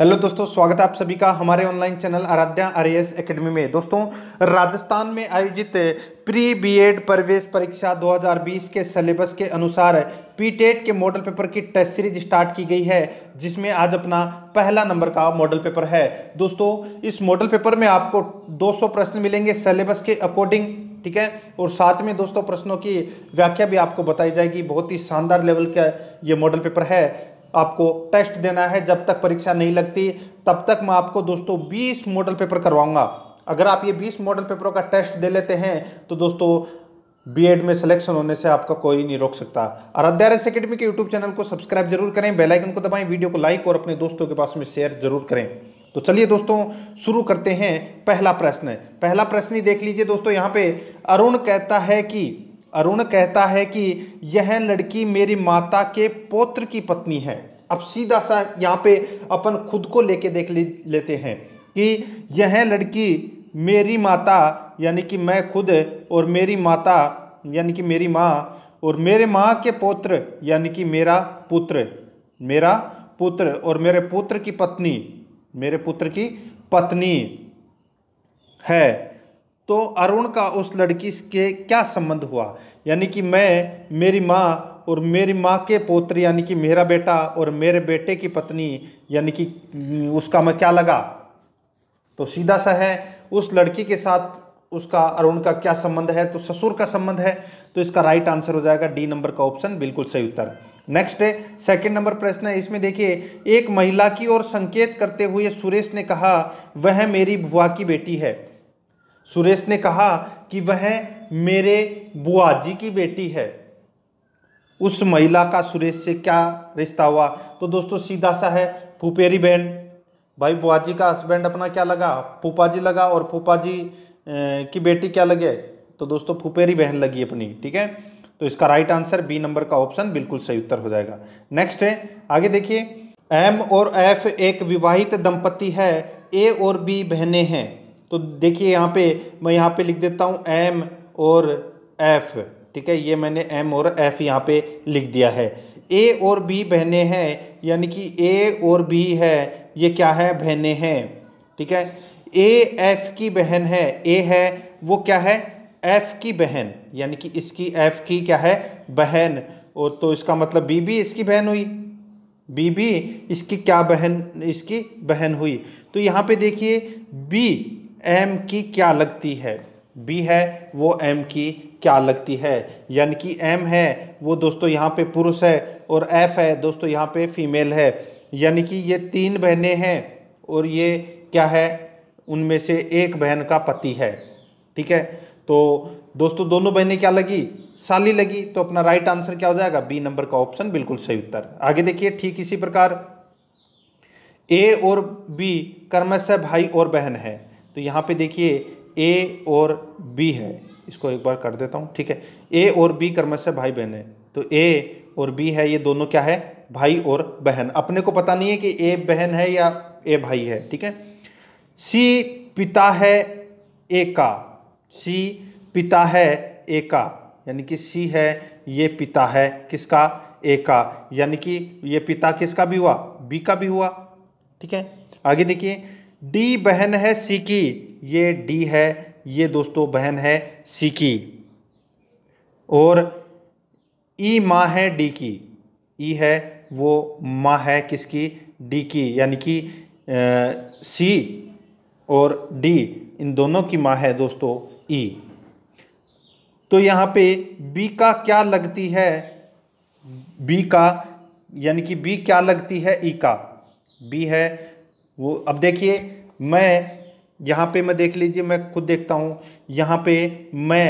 Hello दोस्तों स्वागत है आप सभी का हमारे online channel Aaradhya S academy में दोस्तों राजस्थान में आयोजित प्री बीएड प्रवेश परीक्षा 2020 के सिलेबस के अनुसार पीटेट e के मॉडल पेपर की टेस्ट सीरीज स्टार्ट की गई है जिसमें आज अपना पहला नंबर का मॉडल पेपर है दोस्तों इस मॉडल पेपर में आपको 200 प्रश्न मिलेंगे सिलेबस के अकॉर्डिंग ठीक है और साथ में दोस्तों प्रश्नों की व्याख्या भी आपको बताई जाएगी बहुत ही शानदार लेवल का ये मॉडल पेपर है आपको टेस्ट देना है जब तक परीक्षा नहीं लगती तब तक मैं आपको दोस्तों बीस मॉडल पेपर करवाऊंगा अगर आप ये बीस मॉडल पेपरों का टेस्ट दे लेते हैं तो दोस्तों बीएड में सिलेक्शन होने से आपका कोई नहीं रोक सकता अध्यारस अकेडमी के यूट्यूब चैनल को सब्सक्राइब जरूर करें बेल आइकन को दबाएं वीडियो को लाइक और अपने दोस्तों के पास में शेयर जरूर करें तो चलिए दोस्तों शुरू करते हैं पहला प्रश्न पहला प्रश्न ही देख लीजिए दोस्तों यहाँ पे अरुण कहता है कि अरुण कहता है कि यह लड़की मेरी माता के पौत्र की पत्नी है अब सीधा सा यहाँ पे अपन खुद को लेके देख लेते हैं कि यह लड़की मेरी माता यानी कि मैं खुद और मेरी माता यानी कि मेरी माँ और मेरे माँ के पौत्र यानी कि मेरा पुत्र मेरा पुत्र और मेरे पुत्र की पत्नी मेरे पुत्र की पत्नी है तो अरुण का उस लड़की के क्या संबंध हुआ यानी कि मैं मेरी माँ और मेरी माँ के पोत्र यानी कि मेरा बेटा और मेरे बेटे की पत्नी यानी कि हम्म, उसका मैं क्या लगा तो सीधा सा है उस लड़की के साथ उसका अरुण का क्या संबंध है तो ससुर का संबंध है तो इसका राइट आंसर हो जाएगा डी नंबर का ऑप्शन बिल्कुल सही उत्तर नेक्स्ट है सेकेंड नंबर प्रश्न है इसमें देखिए एक महिला की ओर संकेत करते हुए सुरेश ने कहा वह मेरी भुआ की बेटी है सुरेश ने कहा कि वह मेरे बुआ जी की बेटी है उस महिला का सुरेश से क्या रिश्ता हुआ तो दोस्तों सीधा सा है फुपेरी बहन भाई बुआ जी का हस्बैंड अपना क्या लगा फूपा जी लगा और फूपा जी की बेटी क्या लगे तो दोस्तों फुपेरी बहन लगी अपनी ठीक है तो इसका राइट आंसर बी नंबर का ऑप्शन बिल्कुल सही उत्तर हो जाएगा नेक्स्ट है आगे देखिए एम और एफ एक विवाहित दंपति है ए और बी बहने हैं तो देखिए यहाँ पे मैं यहाँ पे लिख देता हूँ एम और एफ ठीक है ये मैंने एम और एफ यहाँ पे लिख दिया है ए और बी बहने हैं यानी कि ए और बी है ये क्या है बहने हैं ठीक है ए एफ की बहन है ए है वो क्या है एफ की बहन यानी कि इसकी एफ की क्या है बहन और तो इसका मतलब बी भी इसकी बहन हुई बी भी इसकी क्या बहन इसकी बहन हुई तो यहाँ पे देखिए बी एम की क्या लगती है बी है वो एम की क्या लगती है यानी कि एम है वो दोस्तों यहाँ पे पुरुष है और एफ है दोस्तों यहाँ पे फीमेल है यानी कि ये तीन बहनें हैं और ये क्या है उनमें से एक बहन का पति है ठीक है तो दोस्तों दोनों बहनें क्या लगी साली लगी तो अपना राइट आंसर क्या हो जाएगा बी नंबर का ऑप्शन बिल्कुल सही उत्तर आगे देखिए ठीक इसी प्रकार ए और बी कर्मश भाई और बहन है तो यहाँ पे देखिए ए और बी है इसको एक बार कर देता हूँ ठीक है ए और बी कर्मश भाई बहन है तो ए और बी है ये दोनों क्या है भाई और बहन अपने को पता नहीं है कि ए बहन है या ए भाई है ठीक है सी पिता है ए का सी पिता है ए का यानी कि सी है ये पिता है किसका ए का यानी कि ये पिता किसका भी हुआ बी का भी हुआ ठीक है आगे देखिए डी बहन है सी की ये डी है ये दोस्तों बहन है सी की और ई माँ है डी की ई है वो माँ है किसकी डी की यानी कि सी और डी इन दोनों की माँ है दोस्तों ई तो यहाँ पे बी का क्या लगती है बी का यानी कि बी क्या लगती है ई का बी है वो अब देखिए मैं यहाँ पे मैं देख लीजिए मैं खुद देखता हूँ यहाँ पे मैं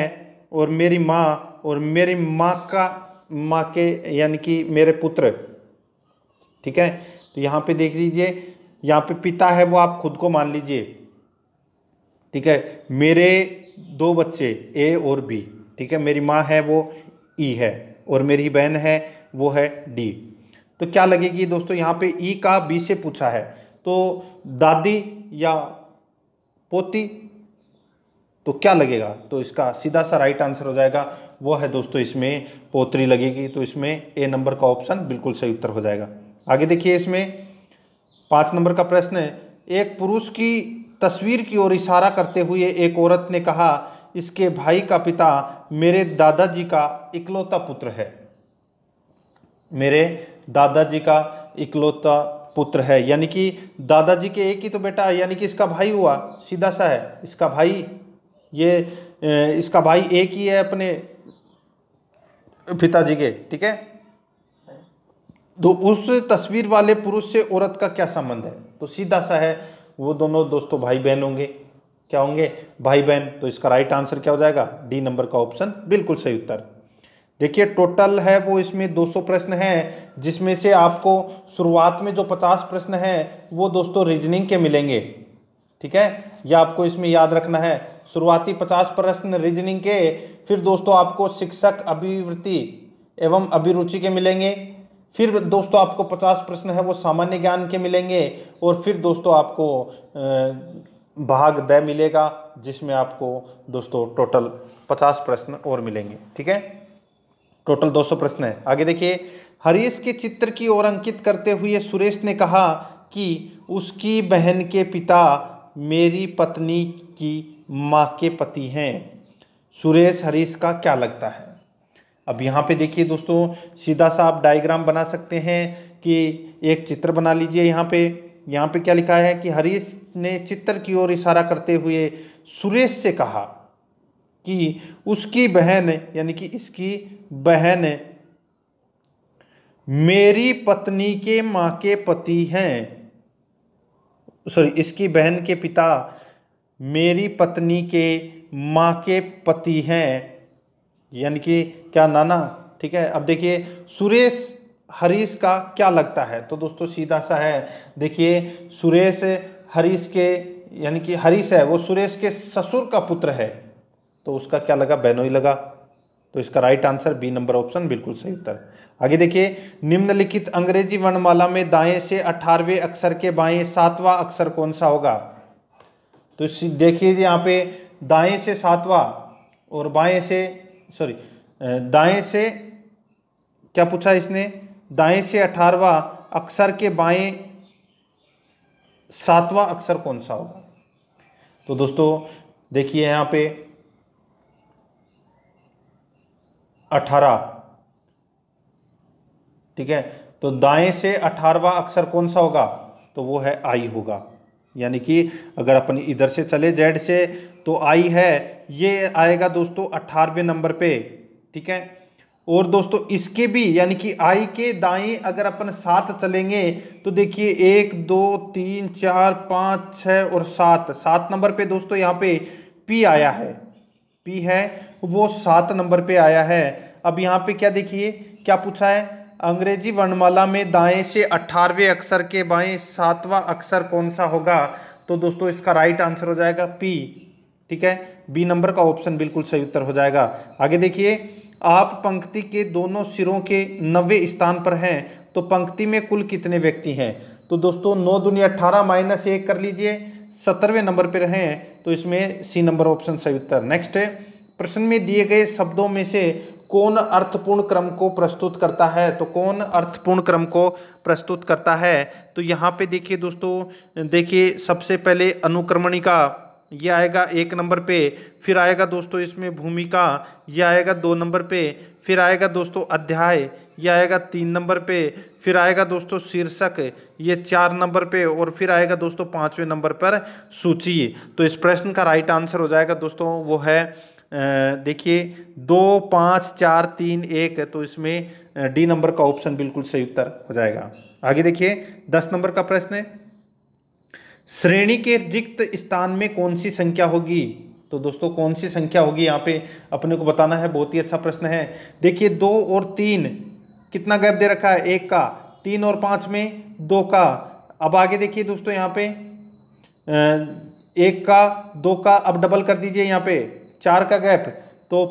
और मेरी माँ और मेरी माँ का माँ के यानी कि मेरे पुत्र ठीक है तो यहाँ पे देख लीजिए यहाँ पे पिता है वो आप खुद को मान लीजिए ठीक है मेरे दो बच्चे ए और बी ठीक है मेरी माँ है वो ई है और मेरी बहन है वो है डी तो क्या लगेगी दोस्तों यहाँ पे ई का बी से पूछा है तो दादी या पोती तो क्या लगेगा तो इसका सीधा सा राइट आंसर हो जाएगा वो है दोस्तों इसमें पोत्री लगेगी तो इसमें ए नंबर का ऑप्शन बिल्कुल सही उत्तर हो जाएगा आगे देखिए इसमें पाँच नंबर का प्रश्न है एक पुरुष की तस्वीर की ओर इशारा करते हुए एक औरत ने कहा इसके भाई का पिता मेरे दादाजी का इकलौता पुत्र है मेरे दादाजी का इकलौता पुत्र है यानी कि दादाजी के एक ही तो बेटा है यानी कि इसका भाई हुआ सीधा सा है इसका भाई ये इसका भाई एक ही है अपने पिताजी के ठीक है तो उस तस्वीर वाले पुरुष से औरत का क्या संबंध है तो सीधा सा है वो दोनों दोस्तों भाई बहन होंगे क्या होंगे भाई बहन तो इसका राइट आंसर क्या हो जाएगा डी नंबर का ऑप्शन बिल्कुल सही उत्तर देखिए टोटल है वो इसमें 200 प्रश्न हैं जिसमें से आपको शुरुआत में जो 50 प्रश्न हैं वो दोस्तों रीजनिंग के मिलेंगे ठीक है या आपको इसमें याद रखना है शुरुआती 50 प्रश्न रीजनिंग के फिर दोस्तों आपको शिक्षक अभिवृत्ति एवं अभिरुचि के मिलेंगे फिर दोस्तों आपको 50 प्रश्न है वो सामान्य ज्ञान के मिलेंगे और फिर दोस्तों आपको भाग द मिलेगा जिसमें आपको दोस्तों टोटल पचास प्रश्न और मिलेंगे ठीक है टोटल 200 प्रश्न है आगे देखिए हरीश के चित्र की ओर अंकित करते हुए सुरेश ने कहा कि उसकी बहन के पिता मेरी पत्नी की माँ के पति हैं सुरेश हरीश का क्या लगता है अब यहाँ पे देखिए दोस्तों सीधा सा आप डायग्राम बना सकते हैं कि एक चित्र बना लीजिए यहाँ पे यहाँ पे क्या लिखा है कि हरीश ने चित्र की ओर इशारा करते हुए सुरेश से कहा कि उसकी बहन यानी कि इसकी बहन मेरी पत्नी के माँ के पति हैं सॉरी इसकी बहन के पिता मेरी पत्नी के माँ के पति हैं यानी कि क्या नाना ठीक है अब देखिए सुरेश हरीश का क्या लगता है तो दोस्तों सीधा सा है देखिए सुरेश हरीश के यानी कि हरीश है वो सुरेश के ससुर का पुत्र है तो उसका क्या लगा बेनोई लगा तो इसका right answer B number option बिल्कुल सही उत्तर आगे देखिए निम्नलिखित अंग्रेजी वर्णमाला में दाएं से अठारहवें अक्षर के बाएं सातवां अक्षर कौन सा होगा तो देखिए यहाँ पे दाएं से सातवां और बाएं से सॉरी दाएं से क्या पूछा इसने दाएं से अठारवा अक्षर के बाएं सातवां अक्षर कौन सा होगा तो दोस्तों देखिए यहाँ पे अठारह ठीक है तो दाएं से अठारवा अक्षर कौन सा होगा तो वो है आई होगा यानी कि अगर अपन इधर से चले जेड से तो आई है ये आएगा दोस्तों अठारहवें नंबर पे ठीक है और दोस्तों इसके भी यानी कि आई के दाएं अगर अपन सात चलेंगे तो देखिए एक दो तीन चार पाँच छः और सात सात नंबर पे दोस्तों यहाँ पे पी आया है पी है वो सात नंबर पे आया है अब यहाँ पे क्या देखिए क्या पूछा है अंग्रेजी वर्णमाला में दाएं से अट्ठारहवें अक्षर के बाएं सातवां अक्षर कौन सा होगा तो दोस्तों इसका राइट आंसर हो जाएगा पी ठीक है बी नंबर का ऑप्शन बिल्कुल सही उत्तर हो जाएगा आगे देखिए आप पंक्ति के दोनों सिरों के नब्बे स्थान पर हैं तो पंक्ति में कुल कितने व्यक्ति हैं तो दोस्तों नौ दुनिया अट्ठारह माइनस एक कर लीजिए सत्तरवें नंबर पर रहें तो इसमें सी नंबर ऑप्शन सही उत्तर नेक्स्ट है प्रश्न में दिए गए शब्दों में से कौन अर्थपूर्ण क्रम को प्रस्तुत करता है तो कौन अर्थपूर्ण क्रम को प्रस्तुत करता है तो यहाँ पे देखिए दोस्तों देखिए सबसे पहले अनुक्रमणिका ये आएगा एक नंबर पे फिर आएगा दोस्तों इसमें भूमिका ये आएगा दो नंबर पे फिर आएगा दोस्तों अध्याय ये आएगा तीन नंबर पे फिर आएगा दोस्तों शीर्षक ये चार नंबर पे और फिर आएगा दोस्तों पाँचवें नंबर पर सूची तो इस प्रश्न का राइट आंसर हो जाएगा दोस्तों वो है देखिए दो पाँच चार तीन एक है तो इसमें डी नंबर का ऑप्शन बिल्कुल सही उत्तर हो जाएगा आगे देखिए दस नंबर का प्रश्न है श्रेणी के रिक्त स्थान में कौन सी संख्या होगी तो दोस्तों कौन सी संख्या होगी यहाँ पे अपने को बताना है बहुत ही अच्छा प्रश्न है देखिए दो और तीन कितना गैप दे रखा है एक का तीन और पाँच में दो का अब आगे देखिए दोस्तों यहाँ पे एक का दो का अब डबल कर दीजिए यहाँ पे चार का गैप तो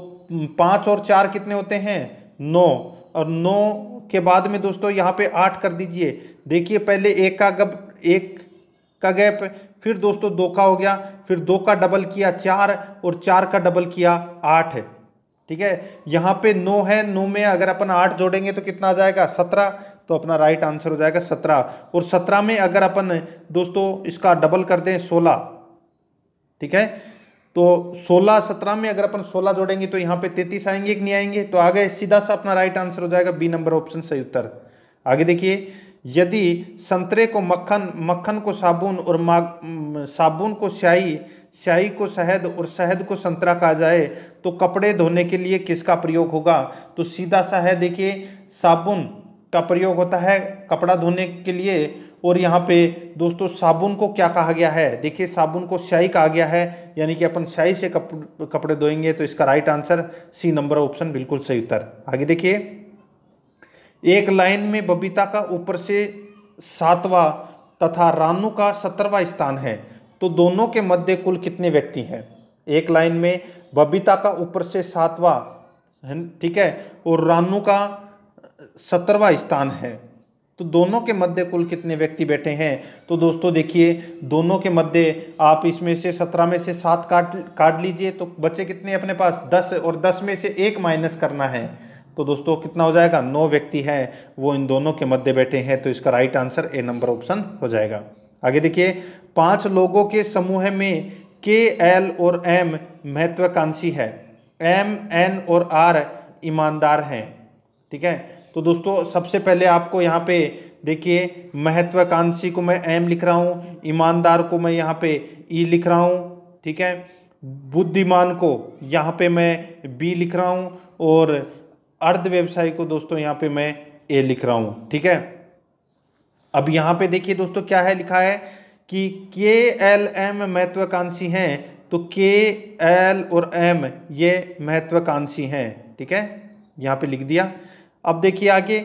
पाँच और चार कितने होते हैं नौ और नौ के बाद में दोस्तों यहाँ पे आठ कर दीजिए देखिए पहले एक का गप एक का गैप फिर दोस्तों दो का हो गया फिर दो का डबल किया चार और चार का डबल किया आठ ठीक है यहाँ पे नौ है नौ में अगर अपन आठ जोड़ेंगे तो कितना आ जाएगा सत्रह तो अपना राइट आंसर हो जाएगा सत्रह और सत्रह में अगर अपन दोस्तों इसका डबल कर दें सोलह ठीक है तो 16 17 में अगर अपन 16 जोड़ेंगे तो यहाँ पे 33 आएंगे कि नहीं आएंगे तो आगे सीधा सा अपना राइट आंसर हो जाएगा बी नंबर ऑप्शन सही उत्तर आगे देखिए यदि संतरे को मक्खन मक्खन को साबुन और साबुन को स्याही स्याही को शहद और शहद को संतरा कहा जाए तो कपड़े धोने के लिए किसका प्रयोग होगा तो सीधा सा है देखिए साबुन का प्रयोग होता है कपड़ा धोने के लिए और यहाँ पे दोस्तों साबुन को क्या कहा गया है देखिए साबुन को स्याही कहा गया है यानी कि अपन स्याही से कप, कपड़े धोएंगे तो इसका right answer C number option बिल्कुल सही उत्तर आगे देखिए एक लाइन में बबीता का ऊपर से सातवां तथा रानू का सत्तरवा स्थान है तो दोनों के मध्य कुल कितने व्यक्ति हैं एक लाइन में बबीता का ऊपर से सातवां ठीक है और रानू का सत्रवा स्थान है तो दोनों के मध्य कुल कितने व्यक्ति बैठे हैं तो दोस्तों देखिए दोनों के मध्य आप इसमें से सत्रह में से सात काट काट लीजिए तो बच्चे कितने अपने पास दस और दस में से एक माइनस करना है तो दोस्तों कितना हो जाएगा नौ व्यक्ति हैं वो इन दोनों के मध्य बैठे हैं तो इसका right answer A number option हो जाएगा आगे देखिए पांच लोगों के समूह में के एल और एम महत्वाकांक्षी है एम एन और आर ईमानदार हैं ठीक है तो दोस्तों सबसे पहले आपको यहाँ पे देखिए महत्वाकांक्षी को मैं एम लिख रहा हूँ ईमानदार को मैं यहाँ पे ई e लिख रहा हूँ ठीक है बुद्धिमान को यहाँ पे मैं बी लिख रहा हूँ और अर्ध व्यवसाय को दोस्तों यहाँ पे मैं ए लिख रहा हूँ ठीक है अब यहाँ पे देखिए दोस्तों क्या है लिखा है कि के एल एम महत्वाकांक्षी हैं तो के एल और एम ये महत्वाकांक्षी हैं ठीक है यहाँ पे लिख दिया अब देखिए आगे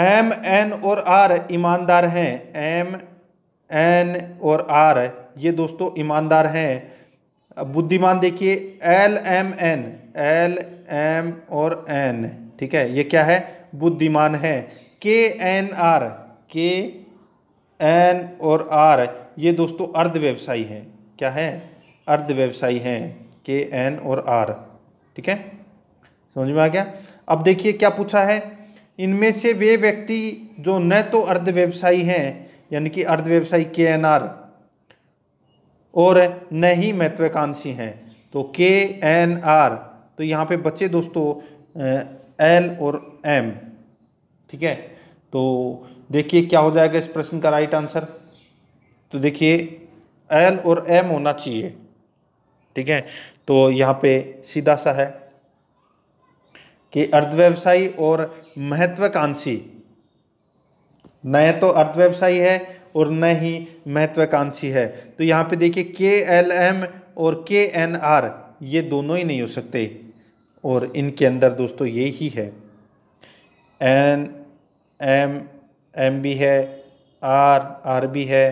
एम एन और आर ईमानदार हैं एम एन और आर ये दोस्तों ईमानदार हैं बुद्धिमान देखिए L M N L M और एन ठीक है ये क्या है बुद्धिमान है K N R K N और आर ये दोस्तों अर्ध व्यवसायी हैं क्या है अर्ध व्यवसायी हैं के एन और आर ठीक है समझ में आ गया अब देखिए क्या पूछा है इनमें से वे व्यक्ति जो न तो अर्ध व्यवसायी हैं यानी कि अर्ध व्यवसायी के एन आर और न ही महत्वाकांक्षी हैं तो के एन आर तो यहाँ पे बच्चे दोस्तों एल और एम ठीक है तो देखिए क्या हो जाएगा इस प्रश्न का राइट आंसर तो देखिए एल और एम होना चाहिए ठीक है तो यहाँ पे सीधा सा है कि अर्थव्यवसायी और महत्वाकांक्षी न तो अर्थव्यवसायी है और न ही महत्वाकांक्षी है तो यहाँ पे देखिए के एल एम और के एन आर ये दोनों ही नहीं हो सकते और इनके अंदर दोस्तों ये ही है एन एम एम भी है आर आर भी है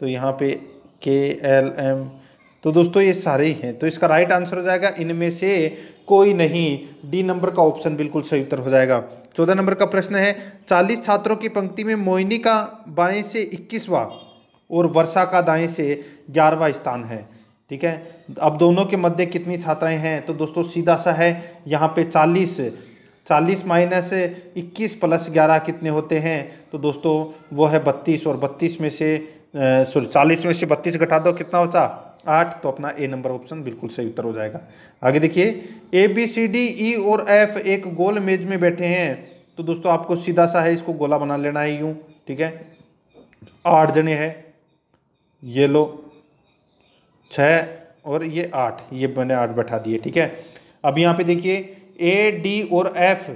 तो यहाँ पे के एल एम तो दोस्तों ये सारे ही हैं तो इसका राइट आंसर हो जाएगा इनमें से कोई नहीं डी नंबर का ऑप्शन बिल्कुल सही उत्तर हो जाएगा चौदह नंबर का प्रश्न है चालीस छात्रों की पंक्ति में मोइनी का बाएं से इक्कीसवा और वर्षा का दाएं से ग्यारहवा स्थान है ठीक है अब दोनों के मध्य कितनी छात्राएं हैं तो दोस्तों सीधा सा है यहाँ पे चालीस चालीस माइनस इक्कीस प्लस ग्यारह कितने होते हैं तो दोस्तों वो है बत्तीस और बत्तीस में से सॉरी चालीस में से बत्तीस घटा दो कितना होता आठ तो अपना ए नंबर ऑप्शन बिल्कुल सही उत्तर हो जाएगा आगे देखिए A B C D E और एफ एक गोल मेज में बैठे हैं तो दोस्तों आपको सीधा सा है इसको गोला बना लेना है यूं ठीक है आठ जने हैं ये लो छः और ये आठ ये मैंने आठ बैठा दिए ठीक है अब यहाँ पे देखिए ए डी और एफ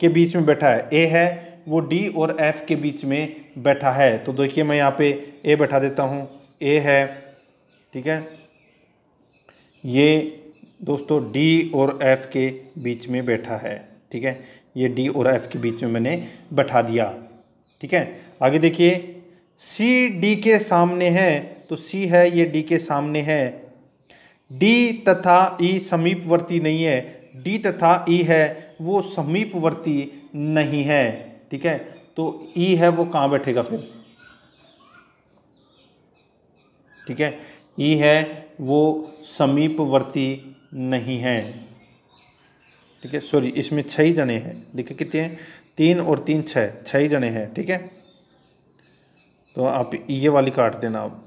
के बीच में बैठा है ए है वो डी और एफ के बीच में बैठा है तो देखिए मैं यहाँ पे ए बैठा देता हूँ ए है ठीक है ये दोस्तों डी और एफ के बीच में बैठा है ठीक है ये डी और एफ के बीच में मैंने बैठा दिया ठीक है आगे देखिए सी डी के सामने है तो सी है ये डी के सामने है डी तथा ई e समीपवर्ती नहीं है डी तथा ई e है वो समीपवर्ती नहीं है ठीक है तो ई e है वो कहाँ बैठेगा फिर ठीक है ई है वो समीपवर्ती नहीं है ठीक है सॉरी इसमें छह ही जने हैं देखिए कितने हैं तीन और तीन छः छः ही जने हैं ठीक है तो आप ये वाली काट देना अब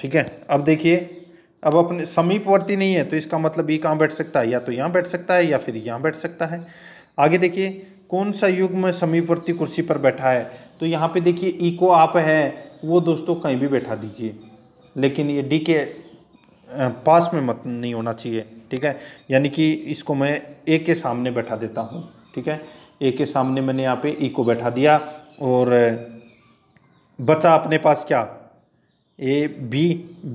ठीक है अब देखिए अब अपने समीपवर्ती नहीं है तो इसका मतलब ये कहाँ बैठ सकता है या तो यहाँ बैठ सकता है या फिर यहाँ बैठ सकता है आगे देखिए कौन सा युग में समीपवर्ती कुर्सी पर बैठा है तो यहाँ पे देखिए इको आप है वो दोस्तों कहीं भी बैठा दीजिए लेकिन ये डी के पास में मत नहीं होना चाहिए ठीक है यानी कि इसको मैं ए के सामने बैठा देता हूँ ठीक है ए के सामने मैंने यहाँ पे ई e को बैठा दिया और बचा अपने पास क्या ए बी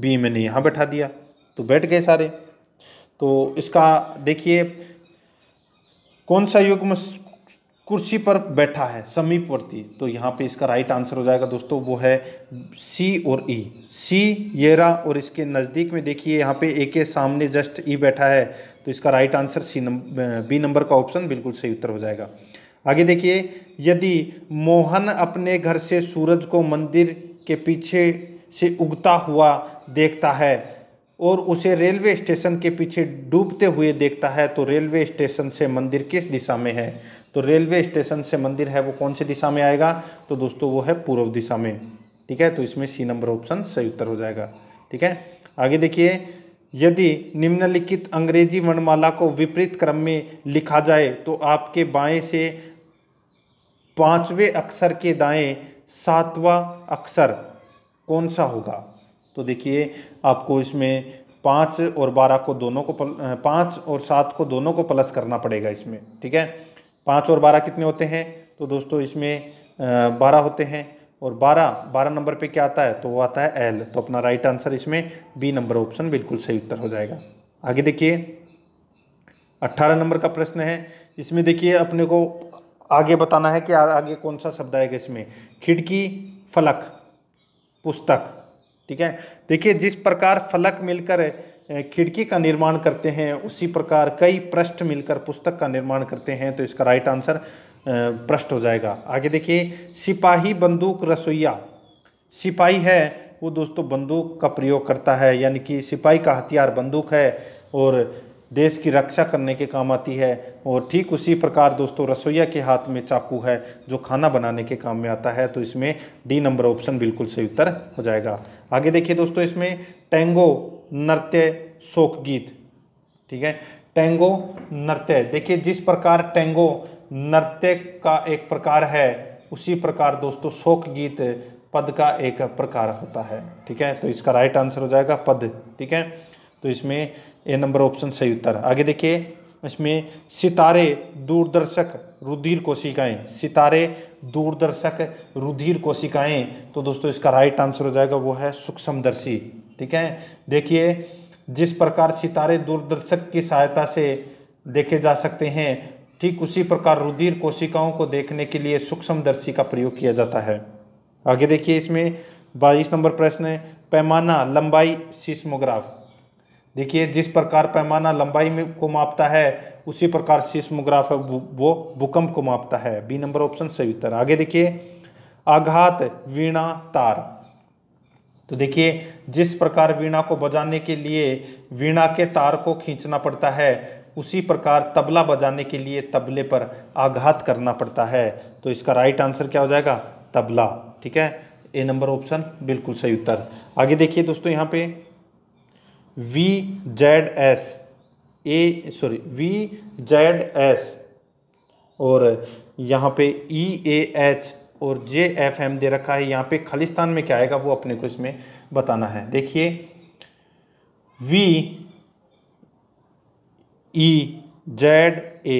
बी मैंने यहाँ बैठा दिया तो बैठ गए सारे तो इसका देखिए कौन सा युग्म कुर्सी पर बैठा है समीपवर्ती तो यहाँ पे इसका राइट आंसर हो जाएगा दोस्तों वो है सी और ई e। सी येरा और इसके नज़दीक में देखिए यहाँ पे ए के सामने जस्ट ई e बैठा है तो इसका right answer C number B number का ऑप्शन बिल्कुल सही उत्तर हो जाएगा आगे देखिए यदि मोहन अपने घर से सूरज को मंदिर के पीछे से उगता हुआ देखता है और उसे रेलवे स्टेशन के पीछे डूबते हुए देखता है तो रेलवे स्टेशन से मंदिर किस दिशा में है तो रेलवे स्टेशन से मंदिर है वो कौन सी दिशा में आएगा तो दोस्तों वो है पूर्व दिशा में ठीक है तो इसमें सी नंबर ऑप्शन सही उत्तर हो जाएगा ठीक है आगे देखिए यदि निम्नलिखित अंग्रेजी वर्णमाला को विपरीत क्रम में लिखा जाए तो आपके बाएं से पांचवें अक्षर के दाएं सातवां अक्षर कौन सा होगा तो देखिए आपको इसमें पाँच और बारह को दोनों को पल पाँच और सात को दोनों को प्लस करना पड़ेगा इसमें ठीक है पाँच और बारह कितने होते हैं तो दोस्तों इसमें बारह होते हैं और बारह बारह नंबर पे क्या आता है तो वो आता है एल तो अपना राइट आंसर इसमें बी नंबर ऑप्शन बिल्कुल सही उत्तर हो जाएगा आगे देखिए अट्ठारह नंबर का प्रश्न है इसमें देखिए अपने को आगे बताना है कि आगे कौन सा शब्द आएगा इसमें खिड़की फलक पुस्तक ठीक है देखिए जिस प्रकार फलक मिलकर खिड़की का निर्माण करते हैं उसी प्रकार कई पृष्ठ मिलकर पुस्तक का निर्माण करते हैं तो इसका राइट आंसर पृष्ठ हो जाएगा आगे देखिए सिपाही बंदूक रसोईया सिपाही है वो दोस्तों बंदूक का प्रयोग करता है यानी कि सिपाही का हथियार बंदूक है और देश की रक्षा करने के काम आती है और ठीक उसी प्रकार दोस्तों रसोईया के हाथ में चाकू है जो खाना बनाने के काम में आता है तो इसमें डी नंबर ऑप्शन बिल्कुल सही उत्तर हो जाएगा आगे देखिए दोस्तों इसमें टेंगो नृत्य शोक गीत ठीक है टेंगो नृत्य देखिए जिस प्रकार टेंगो नृत्य का एक प्रकार है उसी प्रकार दोस्तों शोक गीत पद का एक प्रकार होता है ठीक है तो इसका राइट आंसर हो जाएगा पद ठीक है तो इसमें ए नंबर ऑप्शन सही उत्तर आगे देखिए इसमें सितारे दूरदर्शक रुधिर कोशिकाएं सितारे दूरदर्शक रुधिर कोशिकाएं तो दोस्तों इसका राइट आंसर हो जाएगा वो है सूक्ष्मदर्शी ठीक है देखिए जिस प्रकार सितारे दूरदर्शक की सहायता से देखे जा सकते हैं ठीक उसी प्रकार रुधिर कोशिकाओं को देखने के लिए सूक्ष्मदर्शी का प्रयोग किया जाता है आगे देखिए इसमें बाईस नंबर प्रश्न है पैमाना लंबाई सिस्मोग्राफ देखिए जिस प्रकार पैमाना लंबाई में को मापता है उसी प्रकार सिस्मोग्राफ वो भूकंप को मापता है बी नंबर ऑप्शन सही उत्तर आगे देखिए आघात वीणा तार तो देखिए जिस प्रकार वीणा को बजाने के लिए वीणा के तार को खींचना पड़ता है उसी प्रकार तबला बजाने के लिए तबले पर आघात करना पड़ता है तो इसका राइट आंसर क्या हो जाएगा तबला ठीक है ए नंबर ऑप्शन बिल्कुल सही उत्तर आगे देखिए दोस्तों यहाँ पे V Z S A sorry V Z S और यहाँ पे ई ए एच और जे एफ एम दे रखा है यहाँ पे खालिस्तान में क्या आएगा वो अपने को इसमें बताना है देखिए V E Z A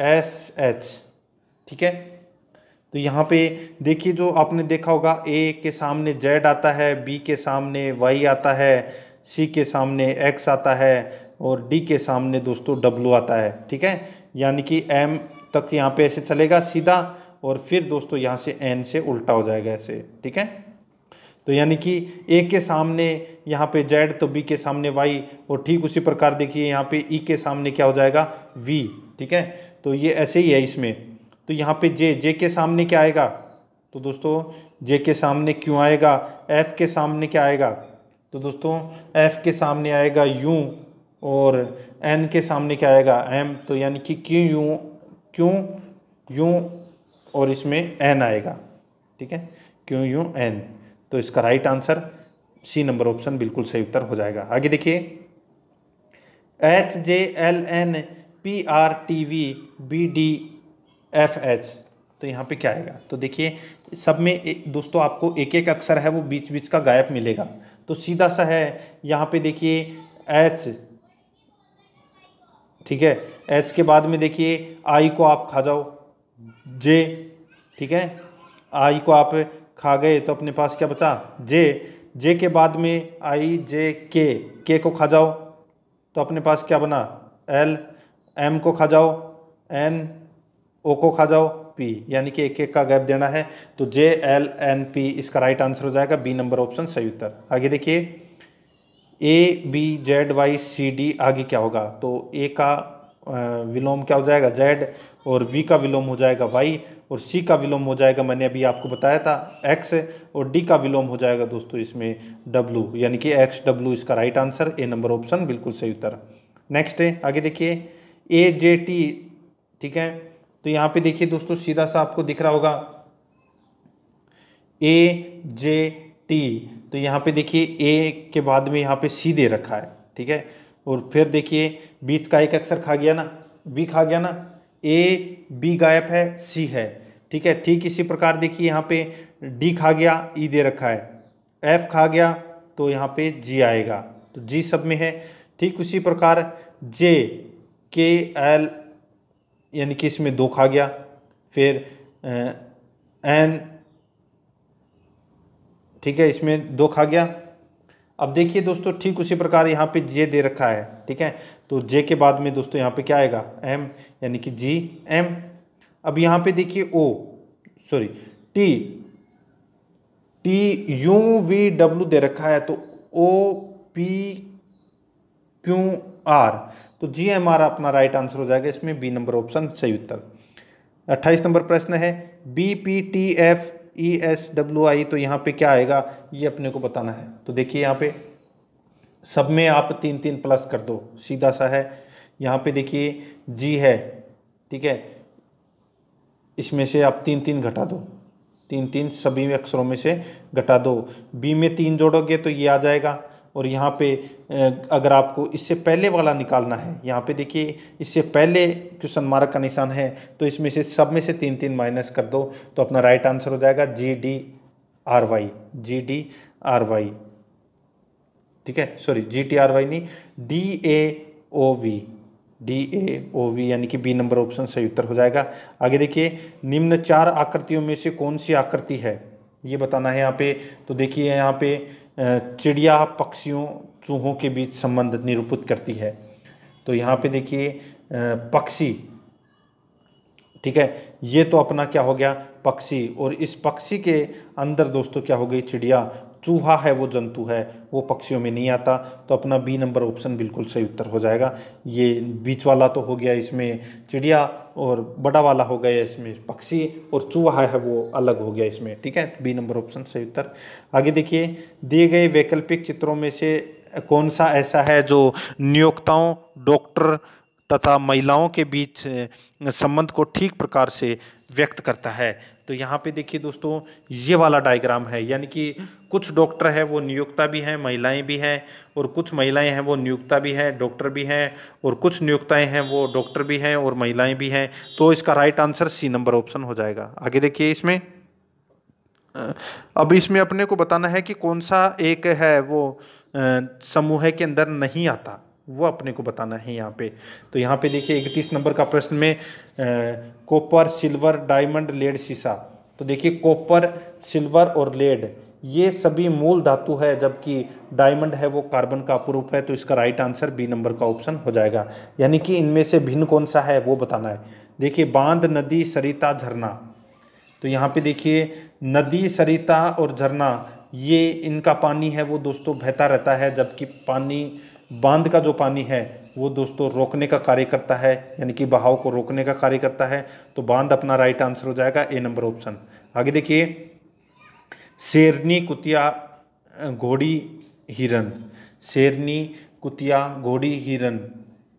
S H ठीक है तो यहाँ पे देखिए जो आपने देखा होगा ए के सामने जेड आता है बी के सामने वाई आता है सी के सामने एक्स आता है और डी के सामने दोस्तों डब्लू आता है ठीक है यानी कि एम तक यहाँ पे ऐसे चलेगा सीधा और फिर दोस्तों यहाँ से एन से उल्टा हो जाएगा ऐसे ठीक है तो यानी कि ए के सामने यहाँ पे जेड तो बी के सामने वाई और ठीक उसी प्रकार देखिए यहाँ पे ई e के सामने क्या हो जाएगा वी ठीक है तो ये ऐसे ही है इसमें तो यहाँ पे जे जे के सामने क्या आएगा तो दोस्तों जे के सामने क्यों आएगा एफ के सामने क्या आएगा तो दोस्तों एफ के सामने आएगा यू और एन के सामने क्या आएगा एम तो यानी कि क्यों यू क्यों यू और इसमें एन आएगा ठीक है क्यों यू एन तो इसका right answer C number option बिल्कुल सही उत्तर हो जाएगा आगे देखिए H J L N P R T V B D F H तो यहाँ पे क्या आएगा तो देखिए सब में ए, दोस्तों आपको एक एक अक्षर है वो बीच बीच का गायब मिलेगा तो सीधा सा है यहाँ पे देखिए एच ठीक है एच के बाद में देखिए आई को आप खा जाओ जे ठीक है आई को आप खा गए तो अपने पास क्या बचा जे जे के बाद में आई जे के के को खा जाओ तो अपने पास क्या बना एल एम को खा जाओ एन ओ को खा जाओ पी यानी कि एक एक का गैप देना है तो जे एल एन पी इसका राइट आंसर हो जाएगा बी नंबर ऑप्शन सही उत्तर आगे देखिए A B Z Y C D आगे क्या होगा तो ए का विलोम क्या हो जाएगा जेड और वी का विलोम हो जाएगा वाई और सी का विलोम हो जाएगा मैंने अभी आपको बताया था एक्स और डी का विलोम हो जाएगा दोस्तों इसमें डब्लू यानी कि एक्स डब्लू इसका right answer A number option बिल्कुल सही उत्तर नेक्स्ट है आगे देखिए ए जे टी ठीक है तो यहाँ पे देखिए दोस्तों सीधा सा आपको दिख रहा होगा ए जे टी तो यहाँ पे देखिए ए के बाद में यहाँ पे सी दे रखा है ठीक है और फिर देखिए बीच का एक अक्षर खा गया ना बी खा गया ना ए बी गायब है सी है ठीक है ठीक इसी प्रकार देखिए यहाँ पे डी खा गया ई e दे रखा है एफ खा गया तो यहाँ पे जी आएगा तो जी सब में है ठीक उसी प्रकार जे के एल यानी कि इसमें दो खा गया फिर एन ठीक है इसमें दो खा गया अब देखिए दोस्तों ठीक उसी प्रकार यहाँ पे जे दे रखा है ठीक है तो जे के बाद में दोस्तों यहाँ पे क्या आएगा एम यानी कि जी एम अब यहाँ पे देखिए O sorry T T U V W दे रखा है तो ओ पी क्यू आर तो जी एम आर अपना राइट आंसर हो जाएगा इसमें बी नंबर ऑप्शन सही उत्तर अट्ठाईस नंबर प्रश्न है B P T F E S W I तो यहाँ पे क्या आएगा ये अपने को बताना है तो देखिए यहाँ पे सब में आप तीन तीन प्लस कर दो सीधा सा है यहाँ पे देखिए जी है ठीक है इसमें से आप तीन तीन घटा दो तीन तीन सभी अक्षरों में से घटा दो बी में तीन जोड़ोगे तो ये आ जाएगा और यहाँ पे अगर आपको इससे पहले वाला निकालना है यहाँ पे देखिए इससे पहले क्वेश्चन मार्क का निशान है तो इसमें से सब में से तीन तीन माइनस कर दो तो अपना राइट आंसर हो जाएगा G D R Y G D R Y ठीक है sorry G T R Y नहीं D A O V D A O V यानी कि बी नंबर ऑप्शन सही उत्तर हो जाएगा आगे देखिए निम्न चार आकृतियों में से कौन सी आकृति है ये बताना है यहाँ पे तो देखिए यहाँ पे चिड़िया पक्षियों चूहों के बीच संबंध निरूपित करती है तो यहाँ पे देखिए पक्षी ठीक है ये तो अपना क्या हो गया पक्षी और इस पक्षी के अंदर दोस्तों क्या हो गई चिड़िया चूहा है वो जंतु है वो पक्षियों में नहीं आता तो अपना बी नंबर ऑप्शन बिल्कुल सही उत्तर हो जाएगा ये बीच वाला तो हो गया इसमें चिड़िया और बड़ा वाला हो गया इसमें पक्षी और चूहा है वो अलग हो गया इसमें ठीक है बी नंबर ऑप्शन सही उत्तर आगे देखिए दिए गए वैकल्पिक चित्रों में से कौन सा ऐसा है जो नियोक्ताओं डॉक्टर तथा महिलाओं के बीच संबंध को ठीक प्रकार से व्यक्त करता है तो यहाँ पे देखिए दोस्तों ये वाला डायग्राम है यानी कि कुछ डॉक्टर है वो नियोक्ता भी हैं महिलाएं भी हैं और कुछ महिलाएं हैं वो नियोक्ता भी हैं डॉक्टर भी हैं और कुछ नियोक्ताएं हैं वो डॉक्टर भी हैं और महिलाएं भी हैं तो इसका right answer C number option हो जाएगा आगे देखिए इसमें अब इसमें अपने को बताना है कि कौन सा एक है वो समूह के अंदर नहीं आता वो अपने को बताना है यहाँ पे तो यहाँ पे देखिए इकतीस नंबर का प्रश्न में कॉपर सिल्वर डायमंड लेड शीशा तो देखिए कॉपर सिल्वर और लेड ये सभी मूल धातु है जबकि डायमंड है वो कार्बन का अपरूप है तो इसका राइट आंसर बी नंबर का ऑप्शन हो जाएगा यानी कि इनमें से भिन्न कौन सा है वो बताना है देखिए बांध नदी सरिता झरना तो यहाँ पे देखिए नदी सरिता और झरना ये इनका पानी है वो दोस्तों बहता रहता है जबकि पानी बांध का जो पानी है वो दोस्तों रोकने का कार्य करता है यानी कि बहाव को रोकने का कार्य करता है तो बांध अपना राइट आंसर हो जाएगा ए नंबर ऑप्शन आगे देखिए शेरनी कुतिया घोड़ी हिरन शेरनी कुतिया घोड़ी हिरन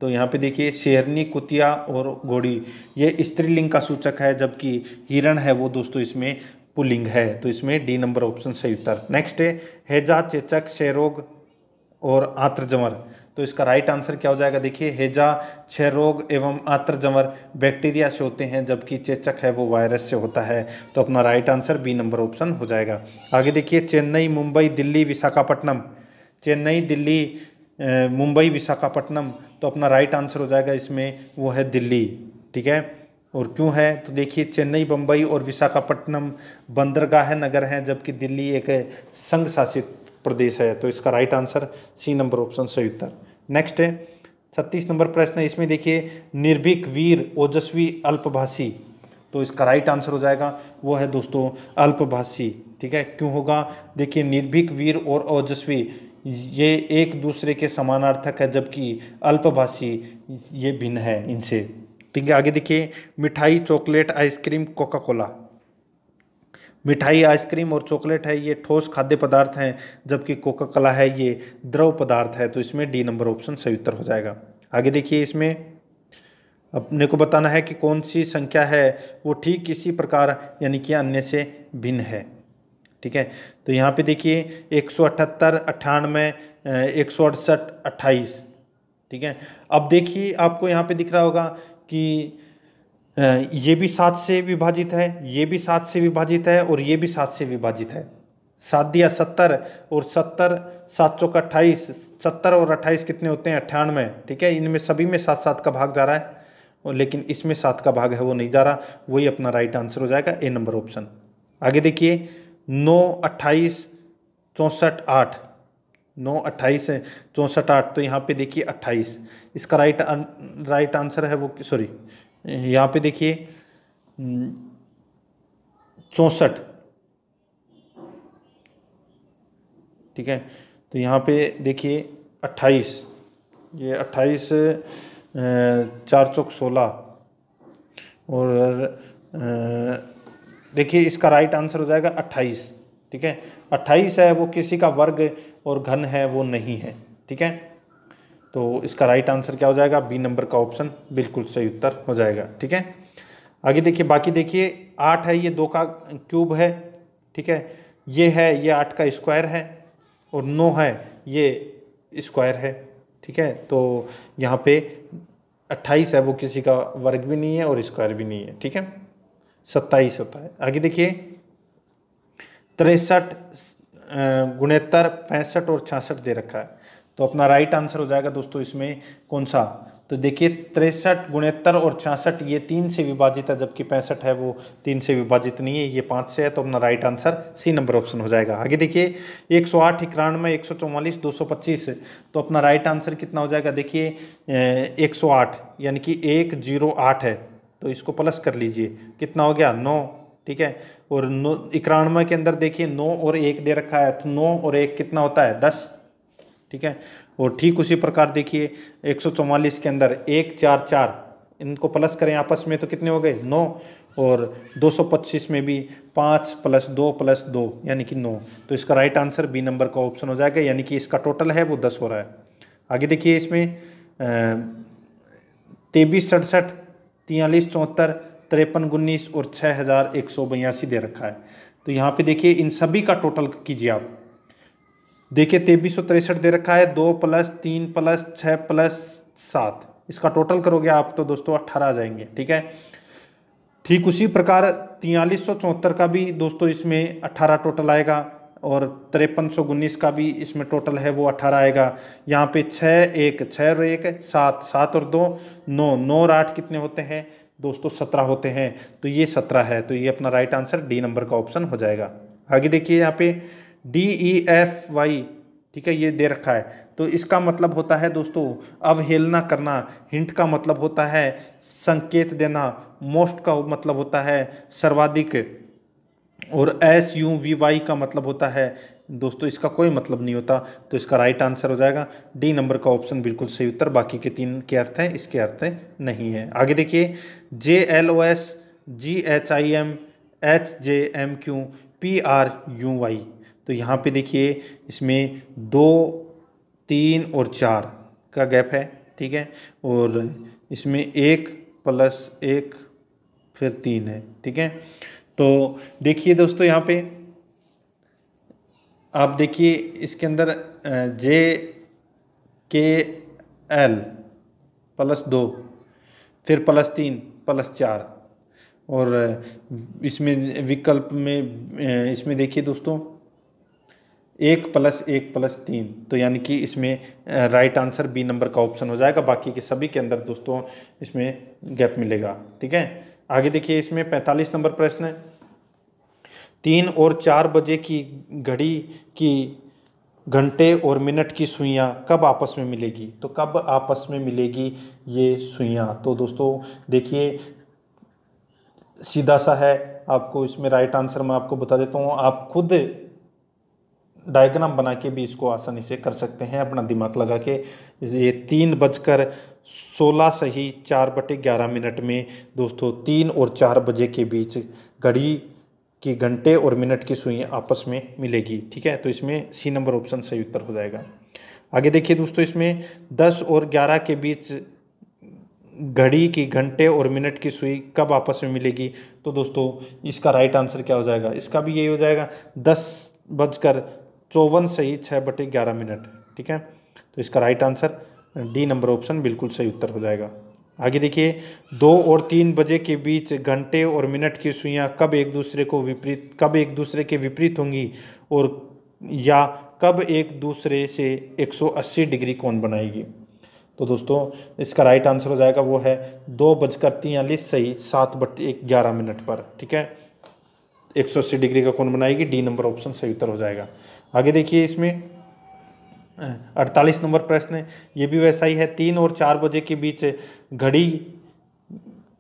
तो यहाँ पे देखिए शेरनी कुतिया और घोड़ी ये स्त्रीलिंग का सूचक है जबकि हिरण है वो दोस्तों इसमें पुलिंग है तो इसमें डी नंबर ऑप्शन सही उत्तर नेक्स्ट है हैजा चेचक शेरोग और आत्र जमर तो इसका राइट आंसर क्या हो जाएगा देखिए हेजा क्षय रोग एवं आत्र जमर बैक्टीरिया से होते हैं जबकि चेचक है वो वायरस से होता है तो अपना right answer B number option हो जाएगा आगे देखिए चेन्नई मुंबई दिल्ली विशाखापट्टनम चेन्नई दिल्ली मुंबई विशाखापट्टनम तो अपना राइट आंसर हो जाएगा इसमें वो है दिल्ली ठीक है और क्यों है तो देखिए चेन्नई बम्बई और विशाखापट्टनम बंदरगाह नगर हैं जबकि दिल्ली एक संघ शासित प्रदेश है तो इसका right answer C number option सही उत्तर नेक्स्ट है छत्तीस नंबर प्रश्न है इसमें देखिए निर्भीक वीर ओजस्वी अल्पभाषी तो इसका राइट आंसर हो जाएगा वो है दोस्तों अल्पभाषी ठीक है क्यों होगा देखिए निर्भीक वीर और ओजस्वी ये एक दूसरे के समानार्थक है जबकि अल्पभाषी ये भिन्न है इनसे ठीक है आगे देखिए मिठाई चॉकलेट आइसक्रीम कोका कोला मिठाई आइसक्रीम और चॉकलेट है ये ठोस खाद्य पदार्थ हैं जबकि कोका कला है ये द्रव पदार्थ है तो इसमें डी नंबर ऑप्शन सही उत्तर हो जाएगा आगे देखिए इसमें अपने को बताना है कि कौन सी संख्या है वो ठीक किसी प्रकार यानी कि अन्य से भिन्न है ठीक है तो यहाँ पे देखिए एक सौ अठहत्तर अट्ठानवे एक सौ अड़सठ अट्ठाईस ठीक है अब देखिए आपको यहाँ पे दिख रहा होगा कि ये भी सात से विभाजित है ये भी सात से विभाजित है और ये भी सात से विभाजित है सात दिया सत्तर और सत्तर सात सौ का अट्ठाईस सत्तर और अट्ठाईस कितने होते हैं अट्ठानवे ठीक है इनमें सभी में सात सात का भाग जा रहा है और लेकिन इसमें सात का भाग है वो नहीं जा रहा वही अपना राइट आंसर हो जाएगा ए नंबर ऑप्शन आगे देखिए नौ अट्ठाईस चौंसठ आठ नौ अट्ठाईस चौंसठ आठ तो यहाँ पे देखिए अट्ठाईस इसका राइट राइट आंसर है वो सॉरी यहाँ पे देखिए हम्म, चौंसठ ठीक है तो यहाँ पे देखिए अट्ठाईस ये अट्ठाईस चार चौक सोलह और देखिए इसका राइट आंसर हो जाएगा अट्ठाईस ठीक है अट्ठाईस है वो किसी का वर्ग और घन है वो नहीं है ठीक है तो इसका राइट आंसर क्या हो जाएगा बी नंबर का ऑप्शन बिल्कुल सही उत्तर हो जाएगा ठीक है आगे देखिए बाकी देखिए आठ है ये दो का क्यूब है ठीक है ये है ये आठ का स्क्वायर है और नौ है ये स्क्वायर है ठीक है तो यहाँ पे अट्ठाईस है वो किसी का वर्ग भी नहीं है और स्क्वायर भी नहीं है ठीक है सत्ताईस होता है आगे देखिए तिरसठ गुणहत्तर पैंसठ और छियासठ दे रखा है तो अपना राइट आंसर हो जाएगा दोस्तों इसमें कौन सा तो देखिए तिरसठ गुणहत्तर और छियासठ ये तीन से विभाजित है जबकि पैंसठ है वो तीन से विभाजित नहीं है ये पाँच से है तो अपना right answer C number option हो जाएगा आगे देखिए एक सौ आठ इक्यानवे एक सौ चौवालीस दो सौ पच्चीस तो अपना राइट आंसर कितना हो जाएगा देखिए एक सौ आठ यानी कि एक जीरो आठ है तो इसको प्लस कर लीजिए कितना हो गया नौ ठीक है और नौ इक्यानवे के अंदर देखिए नौ और एक दे रखा है तो नौ और एक कितना होता है दस ठीक है और ठीक उसी प्रकार देखिए एक के अंदर एक चार चार इनको प्लस करें आपस में तो कितने हो गए नौ और 225 में भी पाँच प्लस दो प्लस दो यानी कि नौ तो इसका राइट आंसर बी नंबर का ऑप्शन हो जाएगा यानी कि इसका टोटल है वो दस हो रहा है आगे देखिए इसमें तेबीस सड़सठ तियालीस चौहत्तर तिरपन उन्नीस और छः हज़ार एक सौ बयासी दे रखा है तो यहाँ पे देखिए इन सभी का टोटल कीजिए आप देखिए तेबीस सौ तिरसठ दे रखा है दो प्लस तीन प्लस छः प्लस सात इसका टोटल करोगे आप तो दोस्तों अट्ठारह आ जाएंगे ठीक है ठीक उसी प्रकार तियालीस सौ चौहत्तर का भी दोस्तों इसमें अट्ठारह टोटल आएगा और तिरपन सौ उन्नीस का भी इसमें टोटल है वो अट्ठारह आएगा यहाँ पे छः एक छः और एक सात सात और दो नौ नौ और आठ कितने होते हैं दोस्तों सत्रह होते हैं तो ये सत्रह है तो ये अपना राइट आंसर डी नंबर का ऑप्शन हो जाएगा आगे देखिए यहाँ पे डी ई एफ वाई ठीक है ये दे रखा है तो इसका मतलब होता है दोस्तों अवहेलना करना हिंट का मतलब होता है संकेत देना मोस्ट का मतलब होता है सर्वाधिक और एस यू वी वाई का मतलब होता है दोस्तों इसका कोई मतलब नहीं होता तो इसका राइट आंसर हो जाएगा डी नंबर का ऑप्शन बिल्कुल सही उत्तर बाकी के तीन के अर्थ हैं इसके अर्थ है नहीं है आगे देखिए J L O S G H I M H J M Q P R U Y तो यहाँ पे देखिए इसमें दो तीन और चार का गैप है ठीक है और इसमें एक प्लस एक फिर तीन है ठीक है तो देखिए दोस्तों यहाँ पे आप देखिए इसके अंदर जे के एल प्लस दो फिर प्लस तीन प्लस चार और इसमें विकल्प में इसमें देखिए दोस्तों एक प्लस एक प्लस तीन तो यानी कि इसमें राइट आंसर बी नंबर का ऑप्शन हो जाएगा बाकी के सभी के अंदर दोस्तों इसमें गैप मिलेगा ठीक है आगे देखिए इसमें पैंतालीस नंबर प्रश्न है तीन और चार बजे की घड़ी की घंटे और मिनट की सुइयाँ कब आपस में मिलेगी तो कब आपस में मिलेगी ये सुइयाँ तो दोस्तों देखिए सीधा सा है आपको इसमें राइट आंसर मैं आपको बता देता हूँ आप खुद डायग्राम बना के भी इसको आसानी से कर सकते हैं अपना दिमाग लगा के ये तीन बजकर सोलह से ही चार बटे ग्यारह मिनट में दोस्तों तीन और चार बजे के बीच घड़ी की घंटे और मिनट की सुई आपस में मिलेगी ठीक है तो इसमें सी नंबर ऑप्शन सही उत्तर हो जाएगा आगे देखिए दोस्तों इसमें दस और ग्यारह के बीच घड़ी की घंटे और मिनट की सुई कब आपस में मिलेगी तो दोस्तों इसका राइट आंसर क्या हो जाएगा इसका भी यही हो जाएगा दस बजकर चौवन सही छः बटे ग्यारह मिनट ठीक है तो इसका right answer D number option बिल्कुल सही उत्तर हो जाएगा आगे देखिए दो और तीन बजे के बीच घंटे और मिनट की सुइयाँ कब एक दूसरे को विपरीत कब एक दूसरे के विपरीत होंगी और या कब एक दूसरे से 180 डिग्री कौन बनाएगी तो दोस्तों इसका राइट आंसर हो जाएगा वो है दो बजकर तियालीस सही सात बटे एक ग्यारह मिनट पर ठीक है 180 डिग्री का कौन बनाएगी डी नंबर ऑप्शन सही उत्तर हो जाएगा आगे देखिए इसमें अड़तालीस नंबर प्रश्न है ये भी वैसा ही है तीन और चार बजे के बीच घड़ी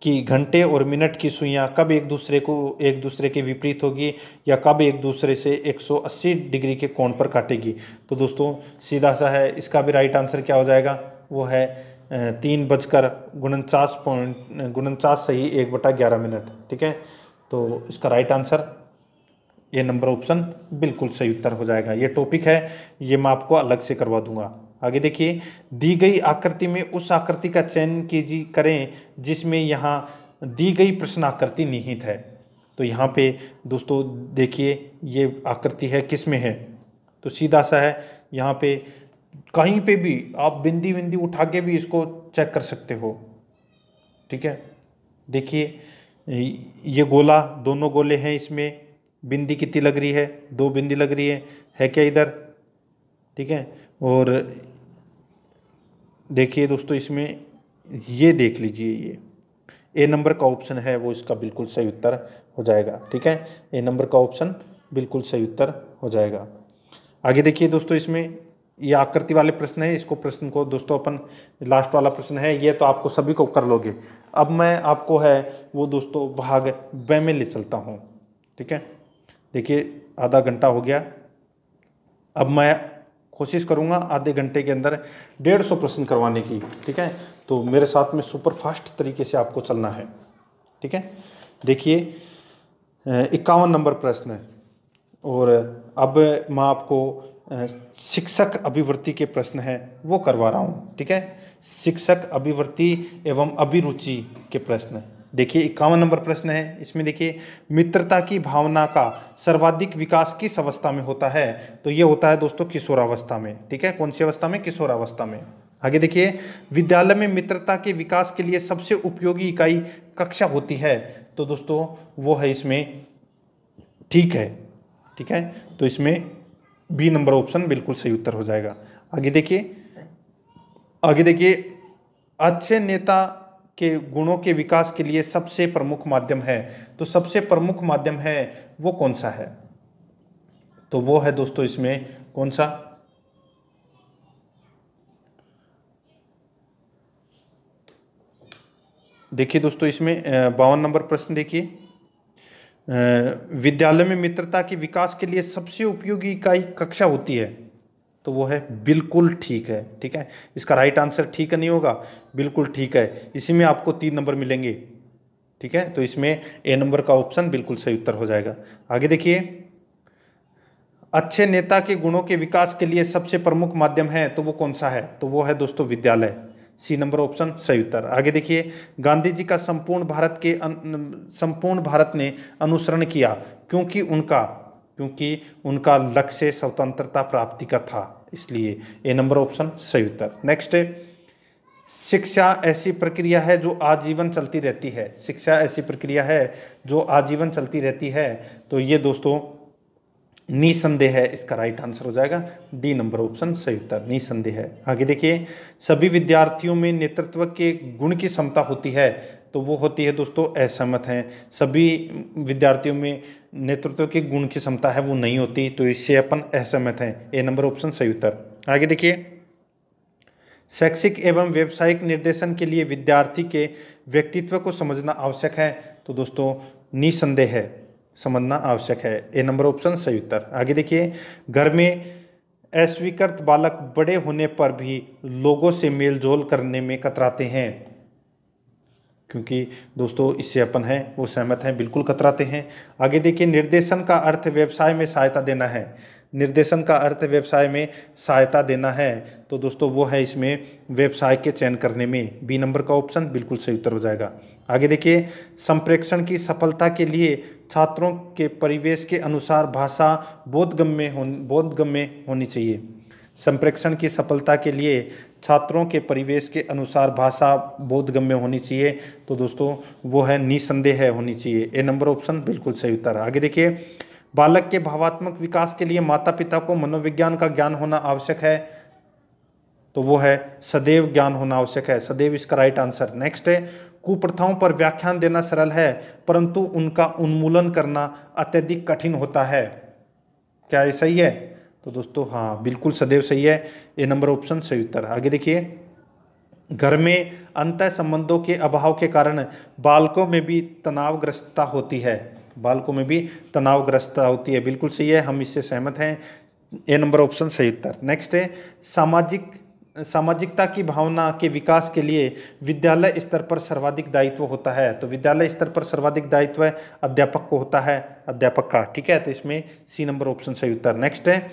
की घंटे और मिनट की सुइयाँ कब एक दूसरे को एक दूसरे के विपरीत होगी या कब एक दूसरे से 180 डिग्री के कोण पर काटेगी तो दोस्तों सीधा सा है इसका भी राइट आंसर क्या हो जाएगा वो है तीन बजकर गुणचास पॉइंट गुणचास सही एक बटा ग्यारह मिनट ठीक है तो इसका राइट आंसर ये नंबर ऑप्शन बिल्कुल सही उत्तर हो जाएगा ये टॉपिक है ये मैं आपको अलग से करवा दूंगा आगे देखिए दी गई आकृति में उस आकृति का चयन कीजिए करें जिसमें यहाँ दी गई प्रश्न आकृति निहित है तो यहाँ पे दोस्तों देखिए ये आकृति है किस में है तो सीधा सा है यहाँ पे कहीं पे भी आप बिंदी बिंदी उठा के भी इसको चेक कर सकते हो ठीक है देखिए ये गोला दोनों गोले हैं इसमें बिंदी कितनी लग रही है दो बिंदी लग रही है है क्या इधर ठीक है और देखिए दोस्तों इसमें ये देख लीजिए ये ए नंबर का ऑप्शन है वो इसका बिल्कुल सही उत्तर हो जाएगा ठीक है ए नंबर का ऑप्शन बिल्कुल सही उत्तर हो जाएगा आगे देखिए दोस्तों इसमें ये आकृति वाले प्रश्न है इसको प्रश्न को दोस्तों अपन लास्ट वाला प्रश्न है ये तो आपको सभी को कर लोगे अब मैं आपको है वो दोस्तों भाग बे में ले चलता हूँ ठीक है देखिए आधा घंटा हो गया अब मैं कोशिश करूँगा आधे घंटे के अंदर डेढ़ सौ प्रश्न करवाने की ठीक है तो मेरे साथ में सुपर फास्ट तरीके से आपको चलना है ठीक है देखिए इक्यावन नंबर प्रश्न है और अब मैं आपको शिक्षक अभिवृत्ति के प्रश्न हैं वो करवा रहा हूँ ठीक है शिक्षक अभिवृत्ति एवं अभिरुचि के प्रश्न देखिए इक्यावन नंबर प्रश्न है इसमें देखिए मित्रता की भावना का सर्वाधिक विकास किस अवस्था में होता है तो ये होता है दोस्तों किशोरावस्था में ठीक है कौन सी अवस्था में किशोरावस्था में आगे देखिए विद्यालय में मित्रता के विकास के लिए सबसे उपयोगी इकाई कक्षा होती है तो दोस्तों वो है इसमें ठीक है ठीक है तो इसमें बी नंबर ऑप्शन बिल्कुल सही उत्तर हो जाएगा आगे देखिए आगे देखिए अच्छे नेता के गुणों के विकास के लिए सबसे प्रमुख माध्यम है तो सबसे प्रमुख माध्यम है वो कौन सा है तो वो है दोस्तों इसमें कौन सा देखिए दोस्तों इसमें बावन नंबर प्रश्न देखिए विद्यालय में मित्रता के विकास के लिए सबसे उपयोगी इकाई कक्षा होती है तो वो है बिल्कुल ठीक है ठीक है इसका राइट आंसर ठीक नहीं होगा बिल्कुल ठीक है इसी में आपको तीन नंबर मिलेंगे ठीक है तो इसमें ए नंबर का ऑप्शन बिल्कुल सही उत्तर हो जाएगा आगे देखिए अच्छे नेता के गुणों के विकास के लिए सबसे प्रमुख माध्यम है तो वो कौन सा है तो वो है दोस्तों विद्यालय सी नंबर ऑप्शन सही उत्तर आगे देखिए गांधी जी का संपूर्ण भारत के संपूर्ण भारत ने अनुसरण किया क्योंकि उनका क्योंकि उनका लक्ष्य स्वतंत्रता प्राप्ति का था इसलिए ए नंबर ऑप्शन सही उत्तर नेक्स्ट शिक्षा ऐसी प्रक्रिया है जो आजीवन चलती रहती है शिक्षा ऐसी प्रक्रिया है जो आजीवन चलती रहती है तो ये दोस्तों निसंदेह है इसका राइट आंसर हो जाएगा डी नंबर ऑप्शन सही उत्तर निसंदेह है आगे देखिए सभी विद्यार्थियों में नेतृत्व के गुण की क्षमता होती है तो वो होती है दोस्तों असहमत हैं सभी विद्यार्थियों में नेतृत्व के गुण की क्षमता है वो नहीं होती तो इससे अपन असहमत हैं ए नंबर ऑप्शन सही उत्तर आगे देखिए शैक्षिक एवं व्यवसायिक निर्देशन के लिए विद्यार्थी के व्यक्तित्व को समझना आवश्यक है तो दोस्तों निसंदेह है समझना आवश्यक है ए नंबर ऑप्शन सही उत्तर आगे देखिए घर में अस्वीकृत बालक बड़े होने पर भी लोगों से मेलजोल करने में कतराते हैं क्योंकि दोस्तों इससे अपन है वो सहमत हैं बिल्कुल कतराते हैं आगे देखिए निर्देशन का अर्थ व्यवसाय में सहायता देना है निर्देशन का अर्थ व्यवसाय में सहायता देना है तो दोस्तों वो है इसमें व्यवसाय के चयन करने में बी नंबर का ऑप्शन बिल्कुल सही उत्तर हो जाएगा आगे देखिए संप्रेक्षण की सफलता के लिए छात्रों के परिवेश के अनुसार भाषा बोधगम्य हो बोधगम्य होनी चाहिए संप्रेक्षण की सफलता के लिए छात्रों के परिवेश के अनुसार भाषा बोधगम्य होनी चाहिए तो दोस्तों वो है निसंदेह होनी चाहिए ए नंबर ऑप्शन बिल्कुल सही उत्तर आगे देखिए बालक के भावात्मक विकास के लिए माता पिता को मनोविज्ञान का ज्ञान होना आवश्यक है तो वो है सदैव ज्ञान होना आवश्यक है सदैव इसका राइट आंसर नेक्स्ट है कुप्रथाओं पर व्याख्यान देना सरल है परंतु उनका उन्मूलन करना अत्यधिक कठिन होता है क्या ये सही है तो दोस्तों हाँ बिल्कुल सदैव सही है ये नंबर ऑप्शन सही उत्तर आगे देखिए घर में अंत संबंधों के अभाव के कारण बालकों में भी तनावग्रस्तता होती है बालकों में भी तनावग्रस्तता होती है बिल्कुल सही है हम इससे सहमत हैं ए नंबर ऑप्शन सही उत्तर नेक्स्ट है सामाजिक सामाजिकता की भावना के विकास के लिए विद्यालय स्तर पर सर्वाधिक दायित्व होता है तो विद्यालय स्तर पर सर्वाधिक दायित्व अध्यापक को होता है अध्यापक का ठीक है तो इसमें सी नंबर ऑप्शन सही उत्तर नेक्स्ट है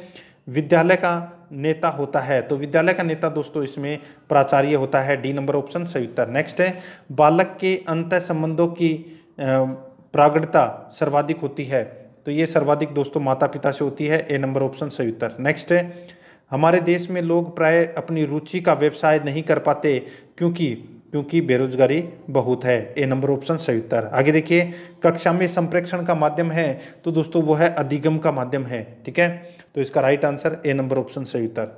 विद्यालय का नेता होता है तो विद्यालय का नेता दोस्तों इसमें प्राचार्य होता है डी नंबर ऑप्शन सही उत्तर नेक्स्ट है बालक के अंत संबंधों की प्रागढ़ता सर्वाधिक होती है तो ये सर्वाधिक दोस्तों माता पिता से होती है ए नंबर ऑप्शन सही उत्तर नेक्स्ट है हमारे देश में लोग प्राय अपनी रुचि का व्यवसाय नहीं कर पाते क्योंकि क्योंकि बेरोजगारी बहुत है ए नंबर ऑप्शन सही उत्तर आगे देखिए कक्षा में संप्रेक्षण का माध्यम है तो दोस्तों वो है अधिगम का माध्यम है ठीक है तो इसका right answer A number option सही उत्तर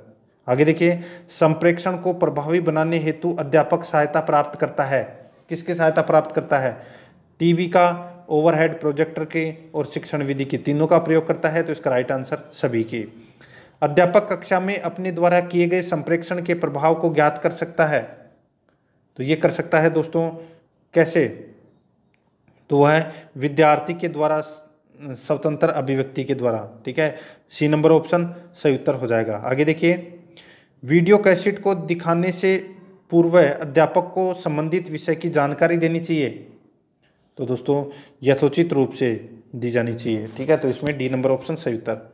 आगे देखिए संप्रेक्षण को प्रभावी बनाने हेतु अध्यापक सहायता प्राप्त करता है किसकी सहायता प्राप्त करता है टीवी का ओवरहेड प्रोजेक्टर के और शिक्षण विधि की तीनों का प्रयोग करता है तो इसका राइट आंसर सभी की अध्यापक कक्षा में अपने द्वारा किए गए संप्रेक्षण के प्रभाव को ज्ञात कर सकता है तो ये कर सकता है दोस्तों कैसे तो वह है विद्यार्थी के द्वारा स्वतंत्र अभिव्यक्ति के द्वारा ठीक है सी नंबर ऑप्शन सही उत्तर हो जाएगा आगे देखिए वीडियो कैसेट को दिखाने से पूर्व अध्यापक को संबंधित विषय की जानकारी देनी चाहिए तो दोस्तों यथोचित रूप से दी जानी चाहिए ठीक है तो इसमें डी नंबर ऑप्शन सही उत्तर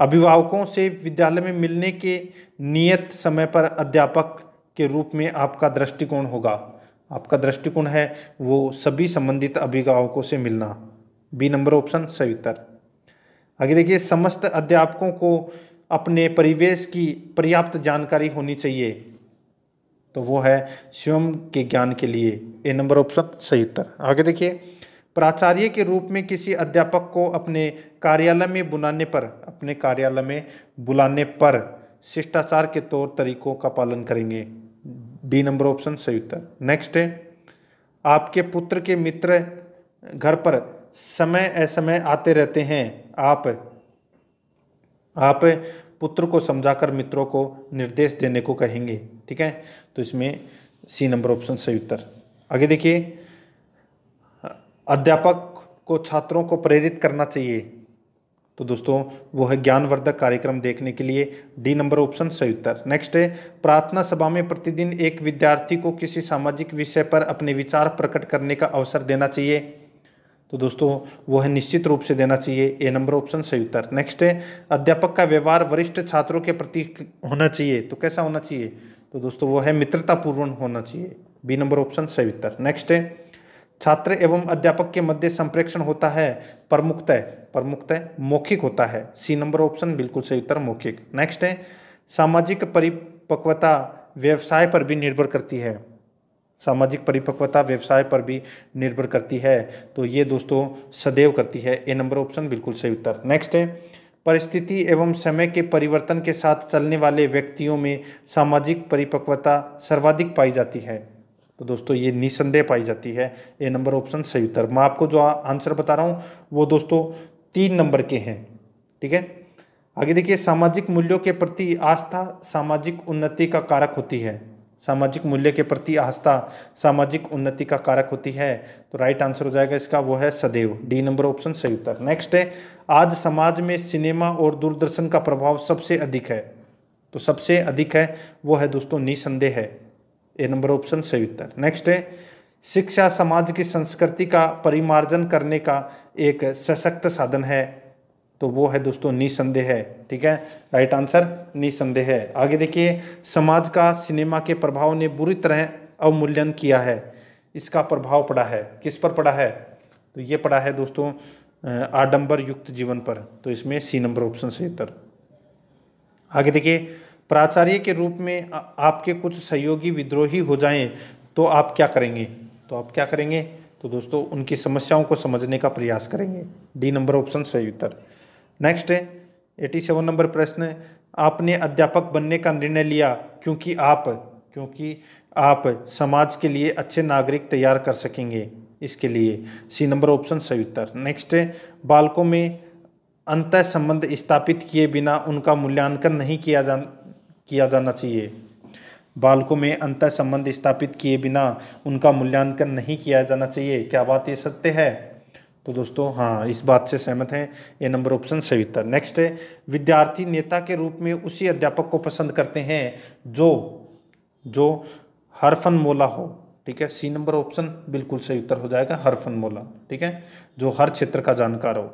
अभिभावकों से विद्यालय में मिलने के नियत समय पर अध्यापक के रूप में आपका दृष्टिकोण होगा आपका दृष्टिकोण है वो सभी संबंधित अभिभावकों से मिलना बी नंबर ऑप्शन सही उत्तर आगे देखिए समस्त अध्यापकों को अपने परिवेश की पर्याप्त जानकारी होनी चाहिए तो वो है स्वयं के ज्ञान के लिए ए नंबर ऑप्शन सही उत्तर आगे देखिए प्राचार्य के रूप में किसी अध्यापक को अपने कार्यालय में बुलाने पर अपने कार्यालय में बुलाने पर शिष्टाचार के तौर तरीकों का पालन करेंगे डी नंबर ऑप्शन सही उत्तर नेक्स्ट है आपके पुत्र के मित्र घर पर समय असमय आते रहते हैं आप आप पुत्र को समझाकर मित्रों को निर्देश देने को कहेंगे ठीक है तो इसमें सी नंबर ऑप्शन सही उत्तर आगे देखिए अध्यापक को छात्रों को प्रेरित करना चाहिए तो दोस्तों वो है ज्ञानवर्धक कार्यक्रम देखने के लिए डी नंबर ऑप्शन सही उत्तर नेक्स्ट है प्रार्थना सभा में प्रतिदिन एक विद्यार्थी को किसी सामाजिक विषय पर अपने विचार प्रकट करने का अवसर देना चाहिए तो दोस्तों वो है निश्चित रूप से देना चाहिए ए नंबर ऑप्शन सही उत्तर नेक्स्ट है अध्यापक का व्यवहार वरिष्ठ छात्रों के प्रति होना चाहिए तो कैसा होना चाहिए तो दोस्तों वो है मित्रतापूर्ण होना चाहिए बी नंबर ऑप्शन सही उत्तर नेक्स्ट है छात्र एवं अध्यापक के मध्य संप्रेक्षण होता है प्रमुखतः प्रमुखतः मौखिक होता है सी नंबर ऑप्शन बिल्कुल सही उत्तर मौखिक नेक्स्ट है सामाजिक परिपक्वता व्यवसाय पर भी निर्भर करती है सामाजिक परिपक्वता व्यवसाय पर भी निर्भर करती है तो ये दोस्तों सदैव करती है ए नंबर ऑप्शन बिल्कुल सही उत्तर नेक्स्ट है परिस्थिति एवं समय के परिवर्तन के साथ चलने वाले व्यक्तियों में सामाजिक परिपक्वता सर्वाधिक पाई जाती है तो दोस्तों ये निसंदेह पाई जाती है ए नंबर ऑप्शन सही उत्तर मैं आपको जो आंसर बता रहा हूँ वो दोस्तों तीन नंबर के हैं ठीक है आगे देखिए सामाजिक मूल्यों के प्रति आस्था सामाजिक उन्नति का कारक होती है सामाजिक मूल्य के प्रति आस्था सामाजिक उन्नति का कारक होती है तो राइट आंसर हो जाएगा इसका वो है सदैव डी नंबर ऑप्शन सही उत्तर नेक्स्ट है आज समाज में सिनेमा और दूरदर्शन का प्रभाव सबसे अधिक है तो सबसे अधिक है वो है दोस्तों निसंदेह है ये नंबर ऑप्शन सही उत्तर नेक्स्ट है शिक्षा समाज की संस्कृति का परिमार्जन करने का एक सशक्त साधन है तो वो है दोस्तों निसंदेह है ठीक है राइट आंसर निसंदेह है आगे देखिए समाज का सिनेमा के प्रभाव ने बुरी तरह अवमूल्यन किया है इसका प्रभाव पड़ा है किस पर पड़ा है तो ये पड़ा है दोस्तों आडंबर युक्त जीवन पर तो इसमें सी नंबर ऑप्शन से उत्तर आगे देखिए प्राचार्य के रूप में आपके कुछ सहयोगी विद्रोही हो जाएं तो आप क्या करेंगे तो आप क्या करेंगे तो दोस्तों उनकी समस्याओं को समझने का प्रयास करेंगे डी नंबर ऑप्शन सही उत्तर नेक्स्ट है एटी सेवन नंबर प्रश्न आपने अध्यापक बनने का निर्णय लिया क्योंकि आप क्योंकि आप समाज के लिए अच्छे नागरिक तैयार कर सकेंगे इसके लिए सी नंबर ऑप्शन सही उत्तर नेक्स्ट है बालकों में अंत संबंध स्थापित किए बिना उनका मूल्यांकन नहीं किया जा किया जाना चाहिए बालकों में अंतर संबंध स्थापित किए बिना उनका मूल्यांकन नहीं किया जाना चाहिए क्या बात ये सत्य है तो दोस्तों हाँ इस बात से सहमत हैं ये नंबर ऑप्शन सही उत्तर नेक्स्ट है विद्यार्थी नेता के रूप में उसी अध्यापक को पसंद करते हैं जो जो हरफन मोला हो ठीक है सी नंबर ऑप्शन बिल्कुल सही उत्तर हो जाएगा हरफन मोला ठीक है जो हर क्षेत्र का जानकार हो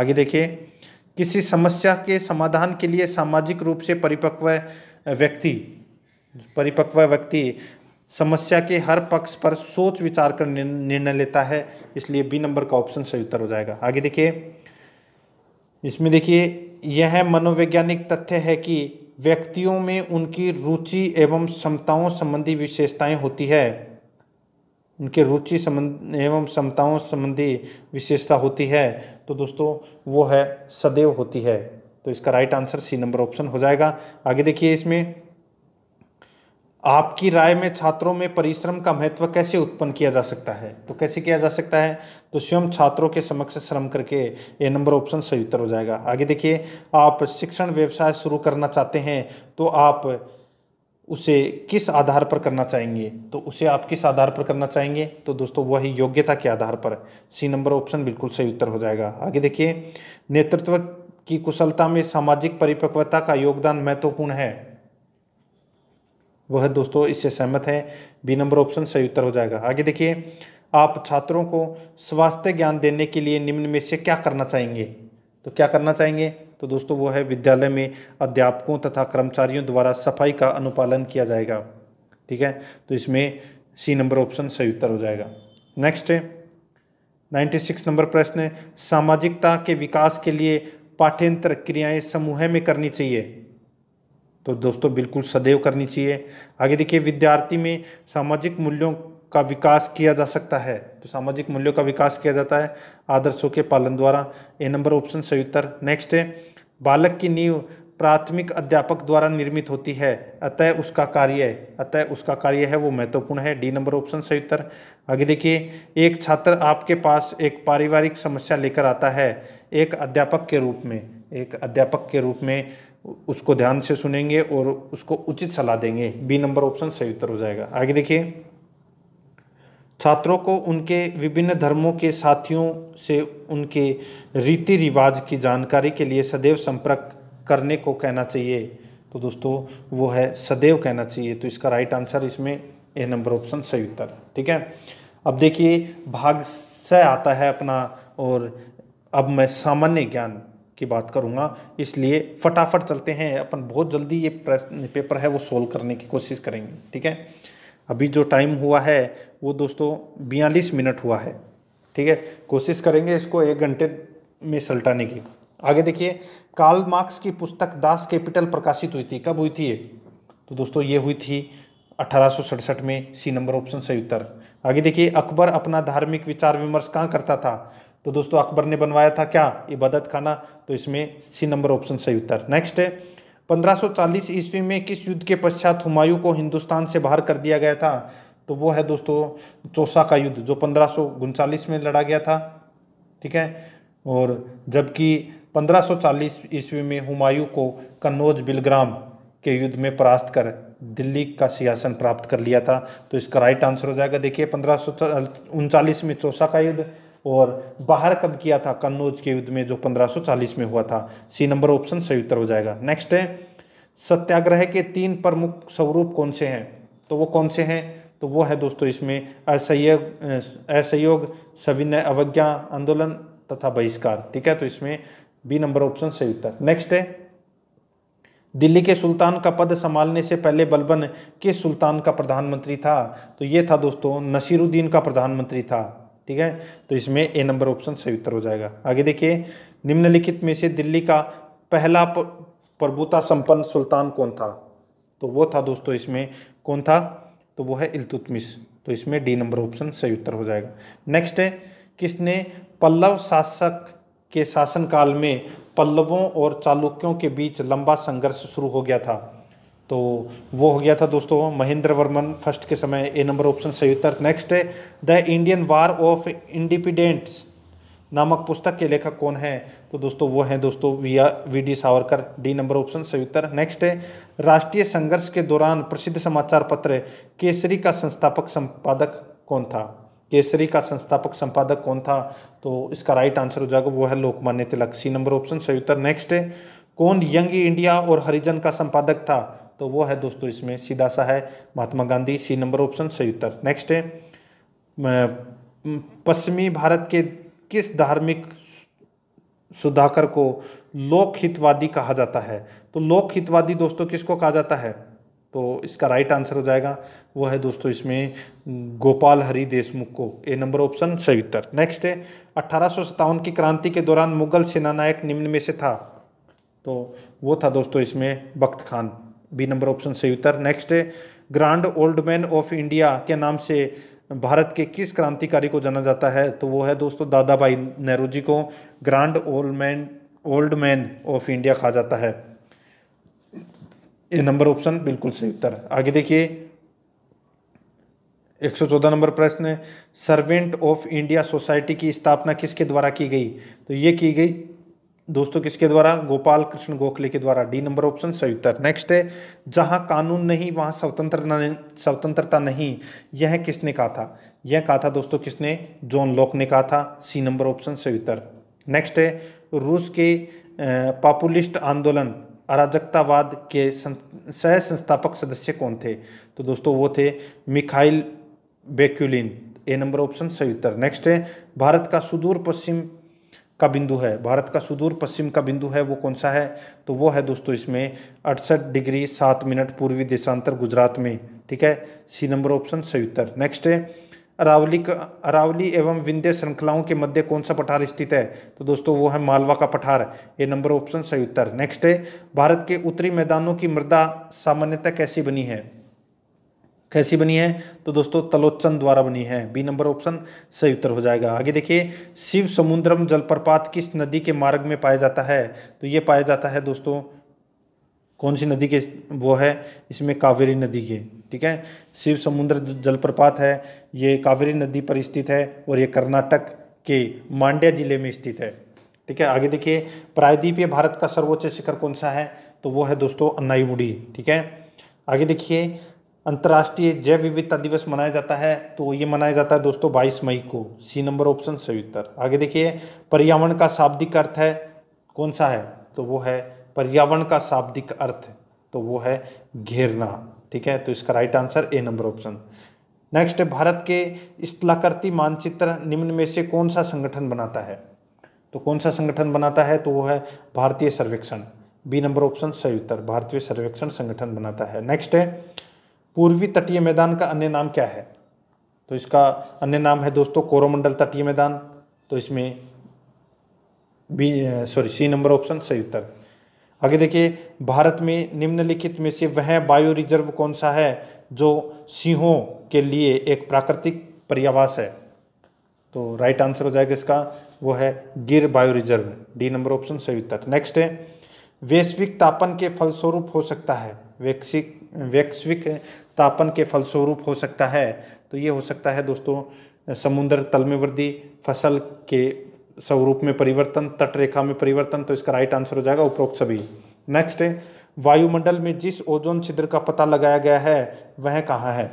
आगे देखिए किसी समस्या के समाधान के लिए सामाजिक रूप से परिपक्व व्यक्ति परिपक्व व्यक्ति समस्या के हर पक्ष पर सोच विचार कर निर्णय लेता है इसलिए बी नंबर का ऑप्शन सही उत्तर हो जाएगा आगे देखिए इसमें देखिए यह मनोवैज्ञानिक तथ्य है कि व्यक्तियों में उनकी रुचि एवं क्षमताओं संबंधी विशेषताएं होती है उनके रुचि संबंध एवं क्षमताओं संबंधी विशेषता होती है तो दोस्तों वो है सदैव होती है तो इसका right answer C number option हो जाएगा आगे देखिए इसमें आपकी राय में छात्रों में परिश्रम का महत्व कैसे उत्पन्न किया जा सकता है तो कैसे किया जा सकता है तो स्वयं छात्रों के समक्ष श्रम करके ये नंबर ऑप्शन सही उत्तर हो जाएगा आगे देखिए आप शिक्षण व्यवसाय शुरू करना चाहते हैं तो आप उसे किस आधार पर करना चाहेंगे तो उसे आप किस आधार पर करना चाहेंगे तो दोस्तों वह ही योग्यता के आधार पर सी नंबर ऑप्शन बिल्कुल सही उत्तर हो जाएगा आगे देखिए नेतृत्व की कुशलता में सामाजिक परिपक्वता का योगदान महत्वपूर्ण है वह दोस्तों इससे सहमत है बी नंबर ऑप्शन सही उत्तर हो जाएगा आगे देखिए आप छात्रों को स्वास्थ्य ज्ञान देने के लिए निम्न में से क्या करना चाहेंगे तो क्या करना चाहेंगे तो दोस्तों वो है विद्यालय में अध्यापकों तथा कर्मचारियों द्वारा सफाई का अनुपालन किया जाएगा ठीक है तो इसमें सी नंबर ऑप्शन सही उत्तर हो जाएगा नेक्स्ट है सिक्स नंबर प्रश्न है सामाजिकता के विकास के लिए पाठ्यंतर क्रियाएं समूह में करनी चाहिए तो दोस्तों बिल्कुल सदैव करनी चाहिए आगे देखिए विद्यार्थी में सामाजिक मूल्यों का विकास किया जा सकता है तो सामाजिक मूल्यों का विकास किया जाता है आदर्शों के पालन द्वारा ए नंबर ऑप्शन सही उत्तर नेक्स्ट है बालक की नींव प्राथमिक अध्यापक द्वारा निर्मित होती है अतः उसका कार्य अतः उसका कार्य है वो महत्वपूर्ण है डी नंबर ऑप्शन सही उत्तर आगे देखिए एक छात्र आपके पास एक पारिवारिक समस्या लेकर आता है एक अध्यापक के रूप में एक अध्यापक के रूप में उसको ध्यान से सुनेंगे और उसको उचित सलाह देंगे बी नंबर ऑप्शन सही उत्तर हो जाएगा आगे देखिए छात्रों को उनके विभिन्न धर्मों के साथियों से उनके रीति रिवाज की जानकारी के लिए सदैव संपर्क करने को कहना चाहिए तो दोस्तों वो है सदैव कहना चाहिए तो इसका राइट आंसर इसमें ए नंबर ऑप्शन सही उत्तर ठीक है अब देखिए भाग स आता है अपना और अब मैं सामान्य ज्ञान की बात करूंगा इसलिए फटाफट चलते हैं अपन बहुत जल्दी ये प्रश्न पेपर है वो सोल्व करने की कोशिश करेंगे ठीक है अभी जो टाइम हुआ है वो दोस्तों बयालीस मिनट हुआ है ठीक है कोशिश करेंगे इसको एक घंटे में सलटाने की आगे देखिए कार्ल मार्क्स की पुस्तक दास कैपिटल प्रकाशित हुई थी कब हुई थी ये तो दोस्तों ये हुई थी अठारह में सी नंबर ऑप्शन सही उत्तर आगे देखिए अकबर अपना धार्मिक विचार विमर्श कहाँ करता था तो दोस्तों अकबर ने बनवाया था क्या इबादत खाना तो इसमें सी नंबर ऑप्शन सही उत्तर नेक्स्ट है 1540 ईस्वी में किस युद्ध के पश्चात हुमायूं को हिंदुस्तान से बाहर कर दिया गया था तो वो है दोस्तों चौसा का युद्ध जो पंद्रह में लड़ा गया था ठीक है और जबकि 1540 ईस्वी में हुमायूं को कन्नौज बिलग्राम के युद्ध में परास्त कर दिल्ली का सियासन प्राप्त कर लिया था तो इसका राइट आंसर हो जाएगा देखिए पंद्रह में चौसा का युद्ध और बाहर कब किया था कन्नौज के युद्ध में जो 1540 में हुआ था सी नंबर ऑप्शन सही उत्तर हो जाएगा नेक्स्ट है सत्याग्रह के तीन प्रमुख स्वरूप कौन से हैं तो वो कौन से हैं तो वो है दोस्तों इसमें असहयोग असहयोग सविनय अवज्ञा आंदोलन तथा बहिष्कार ठीक है तो इसमें बी नंबर ऑप्शन सही उत्तर नेक्स्ट है दिल्ली के सुल्तान का पद संभालने से पहले बलबन किस सुल्तान का प्रधानमंत्री था तो ये था दोस्तों नसीरुद्दीन का प्रधानमंत्री था ठीक है तो इसमें ए नंबर ऑप्शन सही उत्तर हो जाएगा आगे देखिए निम्नलिखित में से दिल्ली का पहला प्रभुता संपन्न सुल्तान कौन था तो वो था दोस्तों इसमें कौन था तो वो है इलतुतमिश तो इसमें डी नंबर ऑप्शन सही उत्तर हो जाएगा नेक्स्ट है किसने पल्लव शासक के शासनकाल में पल्लवों और चालुक्यों के बीच लंबा संघर्ष शुरू हो गया था तो वो हो गया था दोस्तों महेंद्र वर्मन फर्स्ट के समय ए नंबर ऑप्शन सही उत्तर नेक्स्ट है the Indian war of independence नामक पुस्तक के लेखक कौन है तो दोस्तों वो हैं दोस्तों विया V D Savarkar D number option सही उत्तर नेक्स्ट है राष्ट्रीय संघर्ष के दौरान प्रसिद्ध समाचार पत्र केसरी का संस्थापक संपादक कौन था केसरी का संस्थापक संपादक कौन था तो इसका राइट आंसर हो जाएगा वो है Lokmanya Tilak C number option सही उत्तर नेक्स्ट है कौन यंग इंडिया और हरिजन का संपादक था तो वो है दोस्तों इसमें सीधा सा है Mahatma Gandhi C number option सही उत्तर नेक्स्ट है पश्चिमी भारत के किस धार्मिक सुधाकर को लोक हितवादी कहा जाता है तो लोक हितवादी दोस्तों किसको कहा जाता है तो इसका राइट आंसर हो जाएगा वो है दोस्तों इसमें गोपाल हरि देशमुख को ए नंबर ऑप्शन सही उत्तर नेक्स्ट है अठारह की क्रांति के दौरान मुगल सेनानायक निम्न में से था तो वो था दोस्तों इसमें Bakht Khan B number option सही उत्तर नेक्स्ट है grand old man of India के नाम से भारत के किस क्रांतिकारी को जाना जाता है तो वो है दोस्तों दादा भाई नेहरू जी को grand old man old man of India कहा जाता है ये नंबर ऑप्शन बिल्कुल सही उत्तर आगे देखिए 114 नंबर प्रश्न सर्वेंट ऑफ इंडिया सोसाइटी की स्थापना किसके द्वारा की गई तो ये की गई दोस्तों किसके द्वारा गोपाल कृष्ण गोखले के द्वारा डी नंबर ऑप्शन सही उत्तर नेक्स्ट है जहां कानून नहीं वहां स्वतंत्रता स्वतंत्रता नहीं यह किसने कहा था यह कहा था दोस्तों किसने जॉन लॉक ने कहा था सी नंबर ऑप्शन सही उत्तर नेक्स्ट है रूस के पॉपुलिस्ट आंदोलन अराजकतावाद के सह संस्थापक सदस्य कौन थे तो दोस्तों वो थे Mikhail Bakunin A number option सही उत्तर नेक्स्ट है भारत का सुदूर पश्चिम का बिंदु है भारत का सुदूर पश्चिम का बिंदु है वो कौन सा है तो वो है दोस्तों इसमें अड़सठ डिग्री सात मिनट पूर्वी देशांतर गुजरात में ठीक है सी नंबर ऑप्शन सही उत्तर नेक्स्ट है अरावली का अरावली एवं विंध्य श्रृंखलाओं के मध्य कौन सा पठार स्थित है तो दोस्तों वो है मालवा का पठार ये नंबर ऑप्शन सही उत्तर नेक्स्ट है भारत के उत्तरी मैदानों की मृदा सामान्यतः कैसी बनी है कैसी बनी है तो दोस्तों तलोचन द्वारा बनी है बी नंबर ऑप्शन सही उत्तर हो जाएगा आगे देखिए शिव समुद्रम जलप्रपात किस नदी के मार्ग में पाया जाता है तो ये पाया जाता है दोस्तों कौन सी नदी के वो है इसमें कावेरी नदी के ठीक है शिव समुद्र जलप्रपात है ये कावेरी नदी पर स्थित है और ये कर्नाटक के मांड्या जिले में स्थित है ठीक है आगे देखिए प्रायद्वीपीय भारत का सर्वोच्च शिखर कौन सा है तो वो है दोस्तों अन्नाईमुडी ठीक है आगे देखिए अंतर्राष्ट्रीय जैव विविधता दिवस मनाया जाता है तो ये मनाया जाता है दोस्तों 22 मई को सी नंबर ऑप्शन सही उत्तर आगे देखिए पर्यावरण का शाब्दिक अर्थ है कौन सा है तो वो है पर्यावरण का शाब्दिक अर्थ तो वो है घेरना ठीक है तो इसका right answer A number option next Bharat के स्थलाकृति मानचित्र निम्न में से कौन सा संगठन बनाता है तो कौन सा संगठन बनाता है तो वो है भारतीय सर्वेक्षण बी नंबर ऑप्शन सही उत्तर भारतीय सर्वेक्षण संगठन बनाता है नेक्स्ट है पूर्वी तटीय मैदान का अन्य नाम क्या है तो इसका अन्य नाम है दोस्तों कोरोमंडल तटीय मैदान तो इसमें B sorry C number option सही उत्तर आगे देखिए भारत में निम्नलिखित में से वह बायो रिजर्व कौन सा है जो सिंहों के लिए एक प्राकृतिक पर्यावास है तो राइट आंसर हो जाएगा इसका वो है Gir bio reserve D number option सही उत्तर नेक्स्ट है वैश्विक तापन के फलस्वरूप हो सकता है वैश्विक वैश्विक तापन के फलस्वरूप हो सकता है तो ये हो सकता है दोस्तों समुद्र तल में वृद्धि फसल के स्वरूप में परिवर्तन तटरेखा में परिवर्तन तो इसका राइट आंसर हो जाएगा उपरोक्त सभी नेक्स्ट है वायुमंडल में जिस ओजोन छिद्र का पता लगाया गया है वह कहाँ है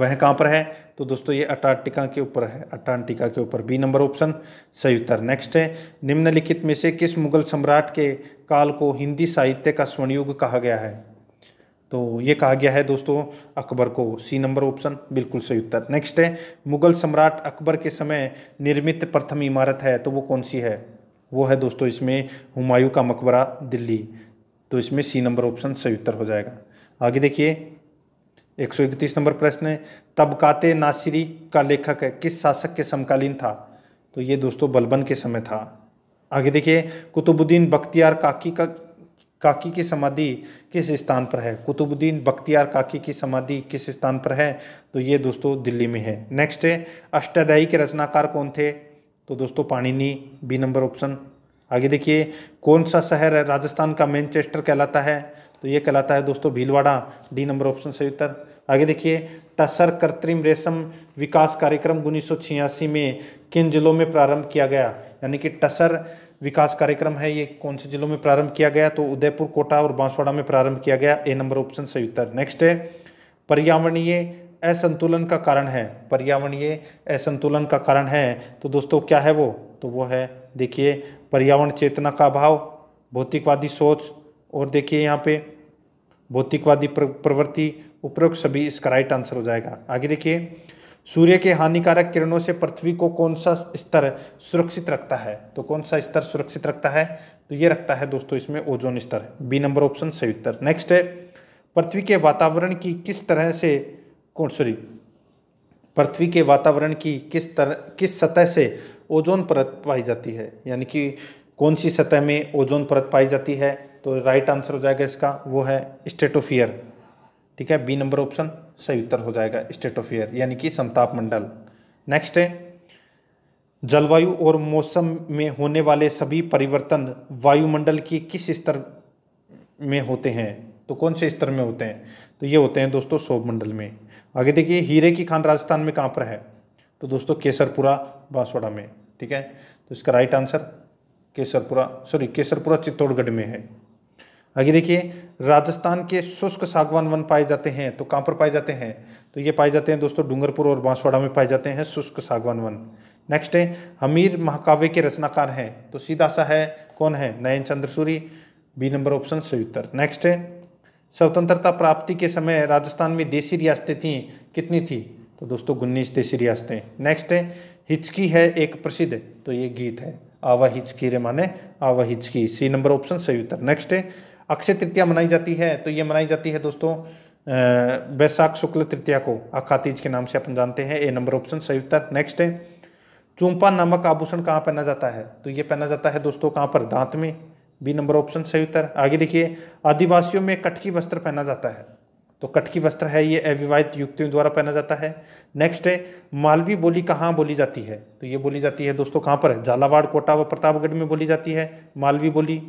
वह कहाँ पर है तो दोस्तों ये अटार्टिका के ऊपर है अटार्टिका के ऊपर बी नंबर ऑप्शन सही उत्तर नेक्स्ट है निम्नलिखित में से किस मुगल सम्राट के काल को हिंदी साहित्य का स्वर्णयुग कहा गया है तो ये कहा गया है दोस्तों अकबर को सी नंबर ऑप्शन बिल्कुल सही उत्तर नेक्स्ट है मुगल सम्राट अकबर के समय निर्मित प्रथम इमारत है तो वो कौन सी है वो है दोस्तों इसमें हुमायूं का मकबरा दिल्ली तो इसमें सी नंबर ऑप्शन सही उत्तर हो जाएगा आगे देखिए एक सौ इकतीस नंबर प्रश्न है तबकाते नासिरी का लेखक है किस शासक के समकालीन था तो ये दोस्तों बलबन के समय था आगे देखिए कुतुबुद्दीन बख्तियार काकी का काकी की समाधि किस स्थान पर है कुतुबुद्दीन बख्तियार काकी की समाधि किस स्थान पर है तो ये दोस्तों दिल्ली में है नेक्स्ट है अष्टाध्यायी के रचनाकार कौन थे तो दोस्तों पाणिनी बी नंबर ऑप्शन आगे देखिए कौन सा शहर है राजस्थान का मैनचेस्टर कहलाता है तो ये कहलाता है दोस्तों भीलवाड़ा डी नंबर ऑप्शन सही उत्तर आगे देखिए टसर कृत्रिम रेशम विकास कार्यक्रम उन्नीस में किन जिलों में प्रारंभ किया गया यानी कि टसर विकास कार्यक्रम है ये कौन से जिलों में प्रारंभ किया गया तो उदयपुर कोटा और बांसवाड़ा में प्रारंभ किया गया ए नंबर ऑप्शन सही उत्तर नेक्स्ट है पर्यावरणीय असंतुलन का कारण है पर्यावरणीय असंतुलन का कारण है तो दोस्तों क्या है वो तो वो है देखिए पर्यावरण चेतना का अभाव भौतिकवादी सोच और देखिए यहाँ पे भौतिकवादी प्रवृत्ति उपरोक्त सभी इसका राइट आंसर हो जाएगा आगे देखिए सूर्य के हानिकारक किरणों से पृथ्वी को कौन सा स्तर सुरक्षित रखता है तो कौन सा स्तर सुरक्षित रखता है तो ये रखता है दोस्तों इसमें ओजोन स्तर बी नंबर ऑप्शन सही उत्तर नेक्स्ट है पृथ्वी के वातावरण की किस तरह से कौन सॉरी पृथ्वी के वातावरण की किस तरह किस सतह से ओजोन परत पाई जाती है यानी कि कौन सी सतह में ओजोन परत पाई जाती है तो राइट आंसर हो जाएगा इसका वो है स्टेटोफियर ठीक है बी नंबर ऑप्शन सही उत्तर हो जाएगा स्टेट ऑफ एयर यानी कि संताप मंडल नेक्स्ट है जलवायु और मौसम में होने वाले सभी परिवर्तन वायुमंडल के किस स्तर में होते हैं तो कौन से स्तर में होते हैं तो ये होते हैं दोस्तों सोभ मंडल में आगे देखिए हीरे की खान राजस्थान में कहाँ पर है तो दोस्तों केसरपुरा बांसवाड़ा में ठीक है तो इसका right answer Kesarpura sorry Kesarpura Chittorgarh में है आगे देखिए राजस्थान के शुष्क सागवान वन पाए जाते हैं तो कहाँ पर पाए जाते हैं तो ये पाए जाते हैं दोस्तों डूंगरपुर और बांसवाड़ा में पाए जाते हैं शुष्क सागवान वन नेक्स्ट है हमीर महाकाव्य के रचनाकार हैं तो सीधा सा है कौन है Nayan Chandra Suri B number option सही उत्तर नेक्स्ट है स्वतंत्रता प्राप्ति के समय राजस्थान में देसी रियासतें थी कितनी थी तो दोस्तों गुन्नीस देसी रियासतें नेक्स्ट है हिचकी है एक प्रसिद्ध तो ये गीत है आवा हिचकी रे माने आवा हिचकी सी नंबर ऑप्शन सही उत्तर नेक्स्ट है अक्षय तृतीया मनाई जाती है तो ये मनाई जाती है दोस्तों बैसाख शुक्ल तृतीया को अखातीज के नाम से अपन जानते हैं ए नंबर ऑप्शन सही उत्तर नेक्स्ट है चूंपा नामक आभूषण कहाँ पहना जाता है तो ये पहना जाता है दोस्तों कहाँ पर दांत में बी नंबर ऑप्शन सही उत्तर आगे देखिए आदिवासियों में कटकी वस्त्र पहना जाता है तो कटकी वस्त्र है ये अविवाहित युक्तियों द्वारा पहना जाता है नेक्स्ट है मालवी बोली कहाँ बोली जाती है तो ये बोली जाती है दोस्तों कहाँ पर झालावाड़ कोटा व प्रतापगढ़ में बोली जाती है मालवी बोली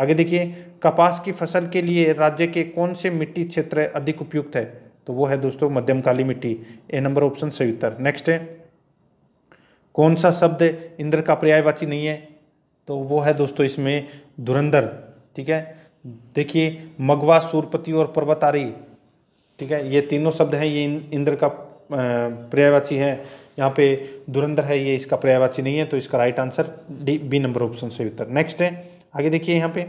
आगे देखिए कपास की फसल के लिए राज्य के कौन से मिट्टी क्षेत्र अधिक उपयुक्त है तो वो है दोस्तों मध्यम काली मिट्टी ए नंबर ऑप्शन सही उत्तर नेक्स्ट है कौन सा शब्द इंद्र का पर्यायवाची नहीं है तो वो है दोस्तों इसमें धुरंधर ठीक है देखिए मगवा सूरपति और पर्वतारी ठीक है ये तीनों शब्द हैं ये इंद्र का पर्यायवाची है यहाँ पे धुरंधर है ये इसका पर्यायवाची नहीं है तो इसका right answer D B number option सही उत्तर नेक्स्ट है आगे देखिए यहाँ पे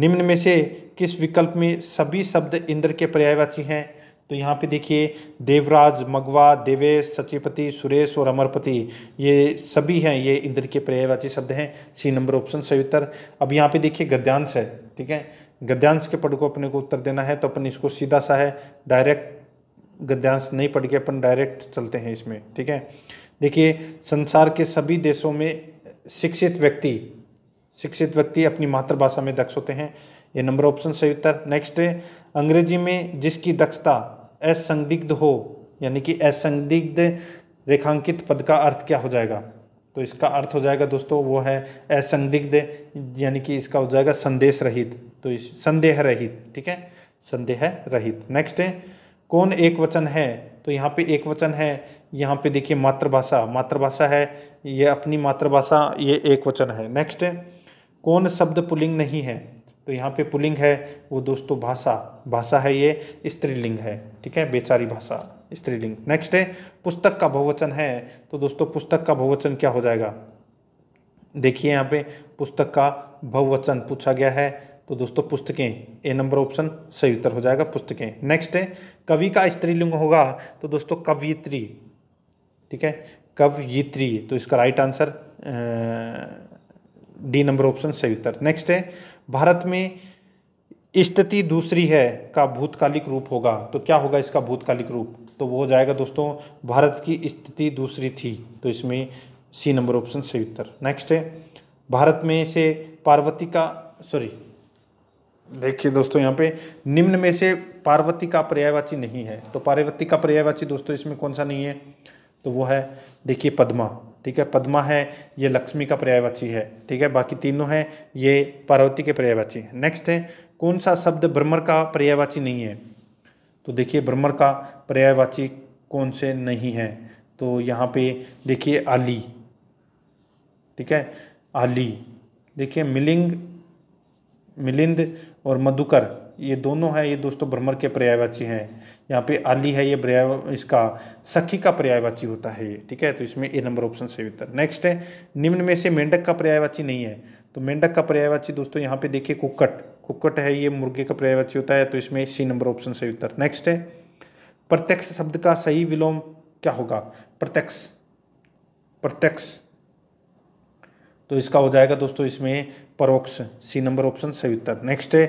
निम्न में से किस विकल्प में सभी शब्द इंद्र के पर्यायवाची हैं तो यहाँ पे देखिए देवराज मगवा देवेश सचिपति सुरेश और अमरपति ये सभी हैं ये इंद्र के पर्यायवाची शब्द हैं सी नंबर ऑप्शन सही उत्तर अब यहाँ पे देखिए गद्यांश है ठीक है गद्यांश के पद को अपने को उत्तर देना है तो अपन इसको सीधा सा है डायरेक्ट गद्यांश नहीं पढ़ के अपन डायरेक्ट चलते हैं इसमें ठीक है देखिए संसार के सभी देशों में शिक्षित व्यक्ति शिक्षित व्यक्ति अपनी मातृभाषा में दक्ष होते हैं ये नंबर ऑप्शन सही उत्तर नेक्स्ट है अंग्रेजी में जिसकी दक्षता असंदिग्ध हो यानी कि असंदिग्ध रेखांकित पद का अर्थ क्या हो जाएगा तो इसका अर्थ हो जाएगा दोस्तों वो है असंदिग्ध यानी कि इसका हो जाएगा संदेश रहित तो संदेह रहित ठीक है संदेह रहित नेक्स्ट है कौन एक वचन है तो यहाँ पे एक वचन है यहाँ पे देखिए मातृभाषा मातृभाषा है ये अपनी मातृभाषा ये एक वचन है नेक्स्ट है कौन शब्द पुलिंग नहीं है तो यहाँ पे पुलिंग है वो दोस्तों भाषा भाषा है ये स्त्रीलिंग है ठीक है बेचारी भाषा स्त्रीलिंग नेक्स्ट है पुस्तक का बहुवचन है तो दोस्तों पुस्तक का बहुवचन क्या हो जाएगा देखिए यहाँ पे पुस्तक का बहुवचन पूछा गया है तो दोस्तों पुस्तकें ए नंबर ऑप्शन सही उत्तर हो जाएगा पुस्तकें नेक्स्ट है कवि का स्त्रीलिंग होगा तो दोस्तों कवयित्री ठीक है कवयित्री तो इसका right answer D number option सही उत्तर नेक्स्ट है भारत में स्थिति दूसरी है का भूतकालिक रूप होगा तो क्या होगा इसका भूतकालिक रूप तो वो हो जाएगा दोस्तों भारत की स्थिति दूसरी थी तो इसमें सी नंबर ऑप्शन सही उत्तर नेक्स्ट है भारत में से पार्वती का सॉरी देखिए दोस्तों यहाँ पे निम्न में से पार्वती का पर्यायवाची नहीं है तो पार्वती का पर्यायवाची दोस्तों इसमें कौन सा नहीं है तो वो है देखिए पद्मा ठीक है पद्मा है ये लक्ष्मी का पर्यायवाची है ठीक है बाकी तीनों हैं ये पार्वती के पर्यायवाची है नेक्स्ट है कौन सा शब्द ब्रह्मर का पर्यायवाची नहीं है तो देखिए ब्रह्मर का पर्यायवाची कौन से नहीं है तो यहाँ पे देखिए आली ठीक है आली देखिए मिलिंग मिलिंद और मधुकर ये दोनों है ये दोस्तों भ्रमर के पर्यायवाची हैं यहाँ पे आली है ये पर्याय इसका सखी का पर्यायवाची होता है ये ठीक है तो इसमें ए नंबर ऑप्शन से उत्तर नेक्स्ट है निम्न में से मेंढक का पर्यायवाची नहीं है तो मेंढक का पर्यायवाची दोस्तों यहाँ पे देखिए कुक्कट कुक्कट है ये मुर्गे का पर्यायवाची होता है तो इसमें सी नंबर ऑप्शन से उत्तर नेक्स्ट है प्रत्यक्ष शब्द का सही विलोम क्या होगा प्रत्यक्ष प्रत्यक्ष तो इसका हो जाएगा दोस्तों इसमें परोक्ष सी नंबर ऑप्शन सही उत्तर नेक्स्ट है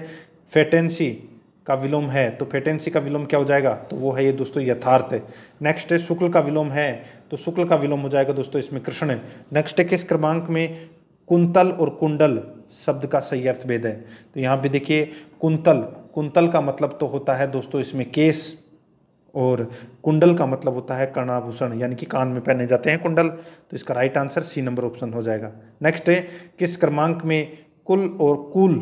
फेटेंसी का विलोम है तो फेटेंसी का विलोम क्या हो जाएगा तो वो है ये दोस्तों यथार्थ है नेक्स्ट है शुक्ल का विलोम है तो शुक्ल का विलोम हो जाएगा दोस्तों इसमें कृष्ण है नेक्स्ट है किस क्रमांक में कुंतल और कुंडल शब्द का सही अर्थ भेद है तो यहाँ पे देखिए कुंतल कुंतल का मतलब तो होता है दोस्तों इसमें केस और कुंडल का मतलब होता है कर्णाभूषण यानी कि कान में पहने जाते हैं कुंडल तो इसका right answer C number option हो जाएगा नेक्स्ट है किस क्रमांक में कुल और कुल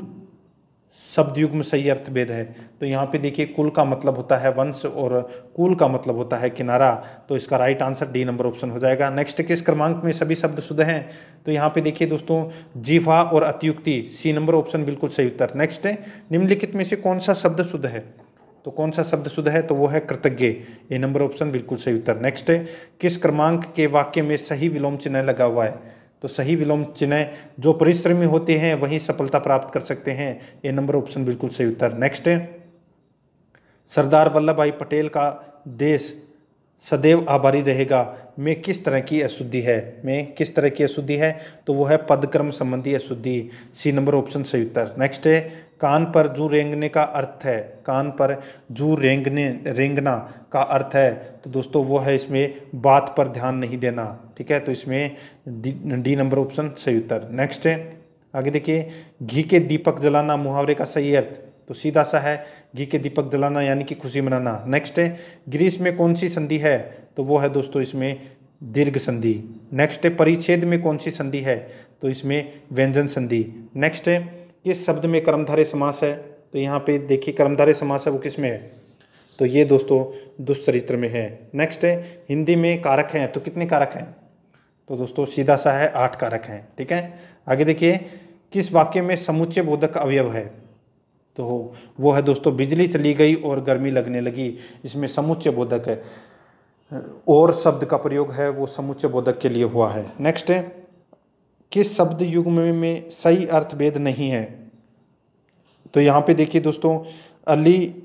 शब्द में सही अर्थ भेद है तो यहाँ पे देखिए कुल का मतलब होता है वंश और कुल का मतलब होता है किनारा तो इसका right answer D number option हो जाएगा नेक्स्ट किस क्रमांक में सभी शब्द शुद्ध हैं तो यहाँ पे देखिए दोस्तों जीवा और अतियुक्ति सी नंबर ऑप्शन बिल्कुल सही उत्तर नेक्स्ट है निम्नलिखित में से कौन सा शब्द शुद्ध है तो कौन सा शब्द शुद्ध है तो वो है कृतज्ञ ए नंबर ऑप्शन बिल्कुल सही उत्तर नेक्स्ट है किस क्रमांक के वाक्य में सही विलोम चिन्ह लगा हुआ है तो सही विलोम चिन्ह जो परिश्रमी होते हैं वही सफलता प्राप्त कर सकते हैं ये नंबर ऑप्शन बिल्कुल सही उत्तर नेक्स्ट है सरदार वल्लभ भाई पटेल का देश सदैव आभारी रहेगा में किस तरह की अशुद्धि है में किस तरह की अशुद्धि है तो वो है पदक्रम संबंधी अशुद्धि सी नंबर ऑप्शन सही उत्तर नेक्स्ट है कान पर जू रेंगने का अर्थ है कान पर जू रेंगने रेंगना का अर्थ है तो दोस्तों वो है इसमें बात पर ध्यान नहीं देना ठीक है तो इसमें डी नंबर ऑप्शन सही उत्तर नेक्स्ट है आगे देखिए घी के दीपक जलाना मुहावरे का सही अर्थ तो सीधा सा है घी के दीपक जलाना यानी कि खुशी मनाना नेक्स्ट है ग्रीस में कौन सी संधि है तो वो है दोस्तों इसमें दीर्घ संधि नेक्स्ट है परिच्छेद में कौन सी संधि है तो इसमें व्यंजन संधि नेक्स्ट है किस शब्द में कर्मधारय समास है तो यहाँ पे देखिए कर्मधारय समास है वो किस में है तो ये दोस्तों दुष्चरित्र में है नेक्स्ट है हिंदी में कारक हैं तो कितने कारक हैं तो दोस्तों सीधा सा है आठ कारक हैं ठीक है आगे देखिए किस वाक्य में समुच्चय बोधक अवयव है तो वो है दोस्तों बिजली चली गई और गर्मी लगने लगी इसमें समुच्चय बोधक है और शब्द का प्रयोग है वो समुच्चय बोधक के लिए हुआ है नेक्स्ट है किस शब्द युग में, में सही भेद नहीं है तो यहाँ पे देखिए दोस्तों अली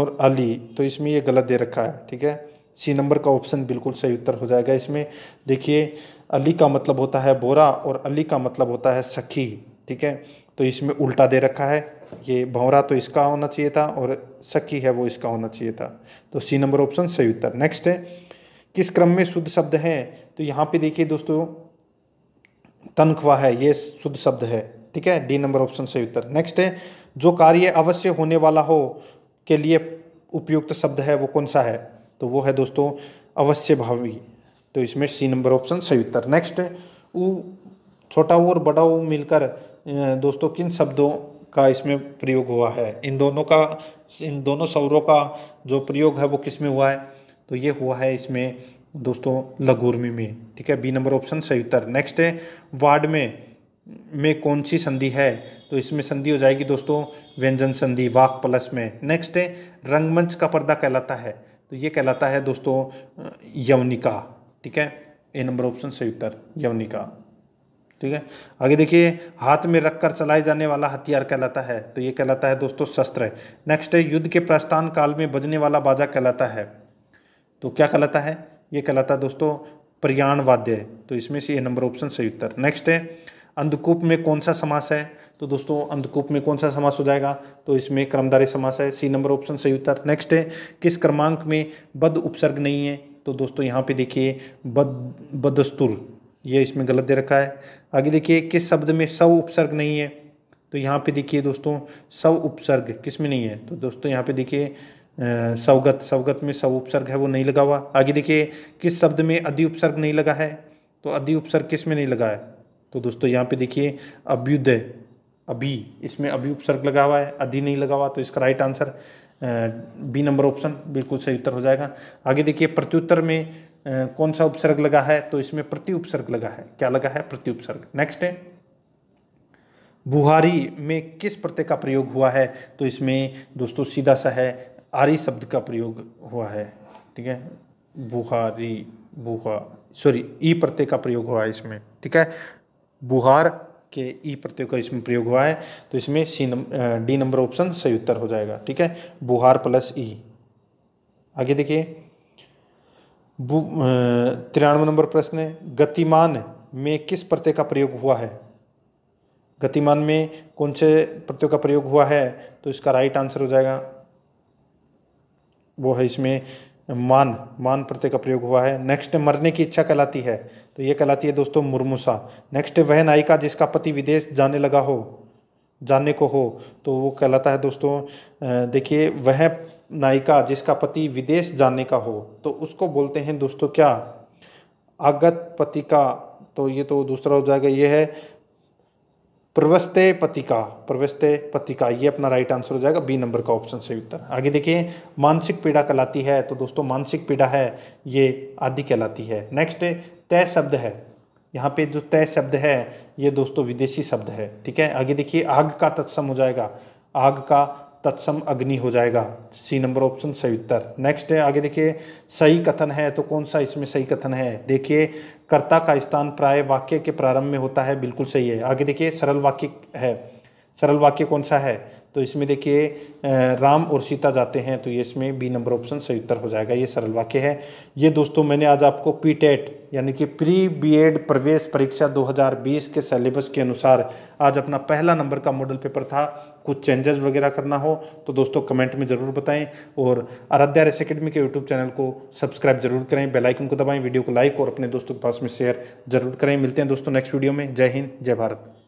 और अली तो इसमें ये गलत दे रखा है ठीक है सी नंबर का ऑप्शन बिल्कुल सही उत्तर हो जाएगा इसमें देखिए अली का मतलब होता है बोरा और अली का मतलब होता है सखी ठीक है तो इसमें उल्टा दे रखा है ये भौरा तो इसका होना चाहिए था और सखी है वो इसका होना चाहिए था तो सी नंबर ऑप्शन सही उत्तर नेक्स्ट है किस क्रम में शुद्ध शब्द हैं तो यहाँ पे देखिए दोस्तों तनख्वाह है ये शुद्ध शब्द है ठीक है डी नंबर ऑप्शन सही उत्तर नेक्स्ट है जो कार्य अवश्य होने वाला हो के लिए उपयुक्त शब्द है वो कौन सा है तो वो है दोस्तों अवश्य भावी तो इसमें सी नंबर ऑप्शन सही उत्तर नेक्स्ट ऊ छोटा और बड़ा ऊ मिलकर दोस्तों किन शब्दों का इसमें प्रयोग हुआ है इन दोनों का इन दोनों स्वरों का जो प्रयोग है वो किस में हुआ है तो ये हुआ है इसमें दोस्तों लघुर्मी में ठीक है बी नंबर ऑप्शन सही उत्तर नेक्स्ट है वार्ड में में कौन सी संधि है तो इसमें संधि हो जाएगी दोस्तों व्यंजन संधि वाक प्लस में नेक्स्ट है रंगमंच का पर्दा कहलाता है तो ये कहलाता है दोस्तों यवनिका ठीक है ए नंबर ऑप्शन सही उत्तर यवनिका ठीक है आगे देखिए हाथ में रखकर चलाए जाने वाला हथियार कहलाता है तो ये कहलाता है दोस्तों शस्त्र नेक्स्ट है युद्ध के प्रस्थान काल में बजने वाला बाजा कहलाता है तो क्या कहलाता है ये कहलाता है दोस्तों प्रयाण वाद्य है तो इसमें से ये नंबर ऑप्शन सही उत्तर नेक्स्ट है अंधकूप में कौन सा समास है तो दोस्तों अंधकूप में कौन सा समास हो जाएगा तो इसमें क्रमदारी समास है सी नंबर ऑप्शन सही उत्तर नेक्स्ट है किस क्रमांक में बद उपसर्ग नहीं है तो दोस्तों यहाँ पे देखिए बद बदस्तुर ये इसमें गलत दे रखा है आगे देखिए किस शब्द में सव उपसर्ग नहीं है तो यहाँ पे देखिए दोस्तों सव उपसर्ग किस में नहीं है तो दोस्तों यहाँ पे देखिए सवगत सवगत में सव उपसर्ग है वो नहीं लगा हुआ आगे देखिए किस शब्द में अधि उपसर्ग नहीं लगा है तो अधि उपसर्ग किस में नहीं लगा है तो दोस्तों यहाँ पे देखिए अभ्युदय अभी इसमें अभी उपसर्ग लगा हुआ है अधि नहीं लगा हुआ तो इसका right answer B number option बिल्कुल सही उत्तर हो जाएगा आगे देखिए प्रत्युत्तर में कौन सा उपसर्ग लगा है तो इसमें प्रति उपसर्ग लगा है क्या लगा है प्रति उपसर्ग नेक्स्ट है बुहारी में किस प्रत्यय का प्रयोग हुआ है तो इसमें दोस्तों सीधा सा है आरी शब्द का प्रयोग हुआ है ठीक है बुहारी बुहा सॉरी ई प्रत्यय का प्रयोग हुआ है इसमें ठीक है बुहार के ई प्रत्यय का इसमें प्रयोग हुआ है तो इसमें C number D number option सही उत्तर हो जाएगा ठीक है बुहार प्लस ई आगे देखिए तिरानवे नंबर प्रश्न है गतिमान में किस प्रत्यय का प्रयोग हुआ है गतिमान में कौन से प्रत्यय का प्रयोग हुआ है तो इसका राइट आंसर हो जाएगा वो है इसमें मान मान प्रत्यय का प्रयोग हुआ है नेक्स्ट मरने की इच्छा कहलाती है तो ये कहलाती है दोस्तों मुरमुसा नेक्स्ट वह नायिका जिसका पति विदेश जाने लगा हो जाने को हो तो वो कहलाता है दोस्तों देखिए वह नायिका जिसका पति विदेश जाने का हो तो उसको बोलते हैं दोस्तों क्या आगत पति का तो ये तो दूसरा हो जाएगा ये है प्रवस्ते पतिका प्रवस्ते पतिका ये अपना राइट आंसर हो जाएगा बी नंबर का ऑप्शन सही उत्तर आगे देखिए मानसिक पीड़ा कहलाती है तो दोस्तों मानसिक पीड़ा है ये आदि कहलाती है नेक्स्ट तय शब्द है यहाँ पे जो तय शब्द है ये दोस्तों विदेशी शब्द है ठीक है आगे देखिए आग का तत्सम हो जाएगा आग का तत्सम अग्नि हो जाएगा सी नंबर ऑप्शन सही उत्तर नेक्स्ट है आगे देखिए सही कथन है तो कौन सा इसमें सही कथन है देखिए कर्ता का स्थान प्राय वाक्य के प्रारंभ में होता है बिल्कुल सही है आगे देखिए सरल वाक्य है सरल वाक्य कौन सा है तो इसमें देखिए राम और सीता जाते हैं तो ये इसमें बी नंबर ऑप्शन सही उत्तर हो जाएगा ये सरल वाक्य है ये दोस्तों मैंने आज आपको पी टेट e यानी कि प्री बीएड प्रवेश परीक्षा 2020 के सिलेबस के अनुसार आज अपना पहला नंबर का मॉडल पेपर था कुछ चेंजेस वगैरह करना हो तो दोस्तों कमेंट में ज़रूर बताएं और आराध्या रेस अकेडमी के यूट्यूब चैनल को सब्सक्राइब जरूर करें आइकन को दबाएँ वीडियो को लाइक और अपने दोस्तों के पास में शेयर जरूर करें मिलते हैं दोस्तों नेक्स्ट वीडियो में जय हिंद जय भारत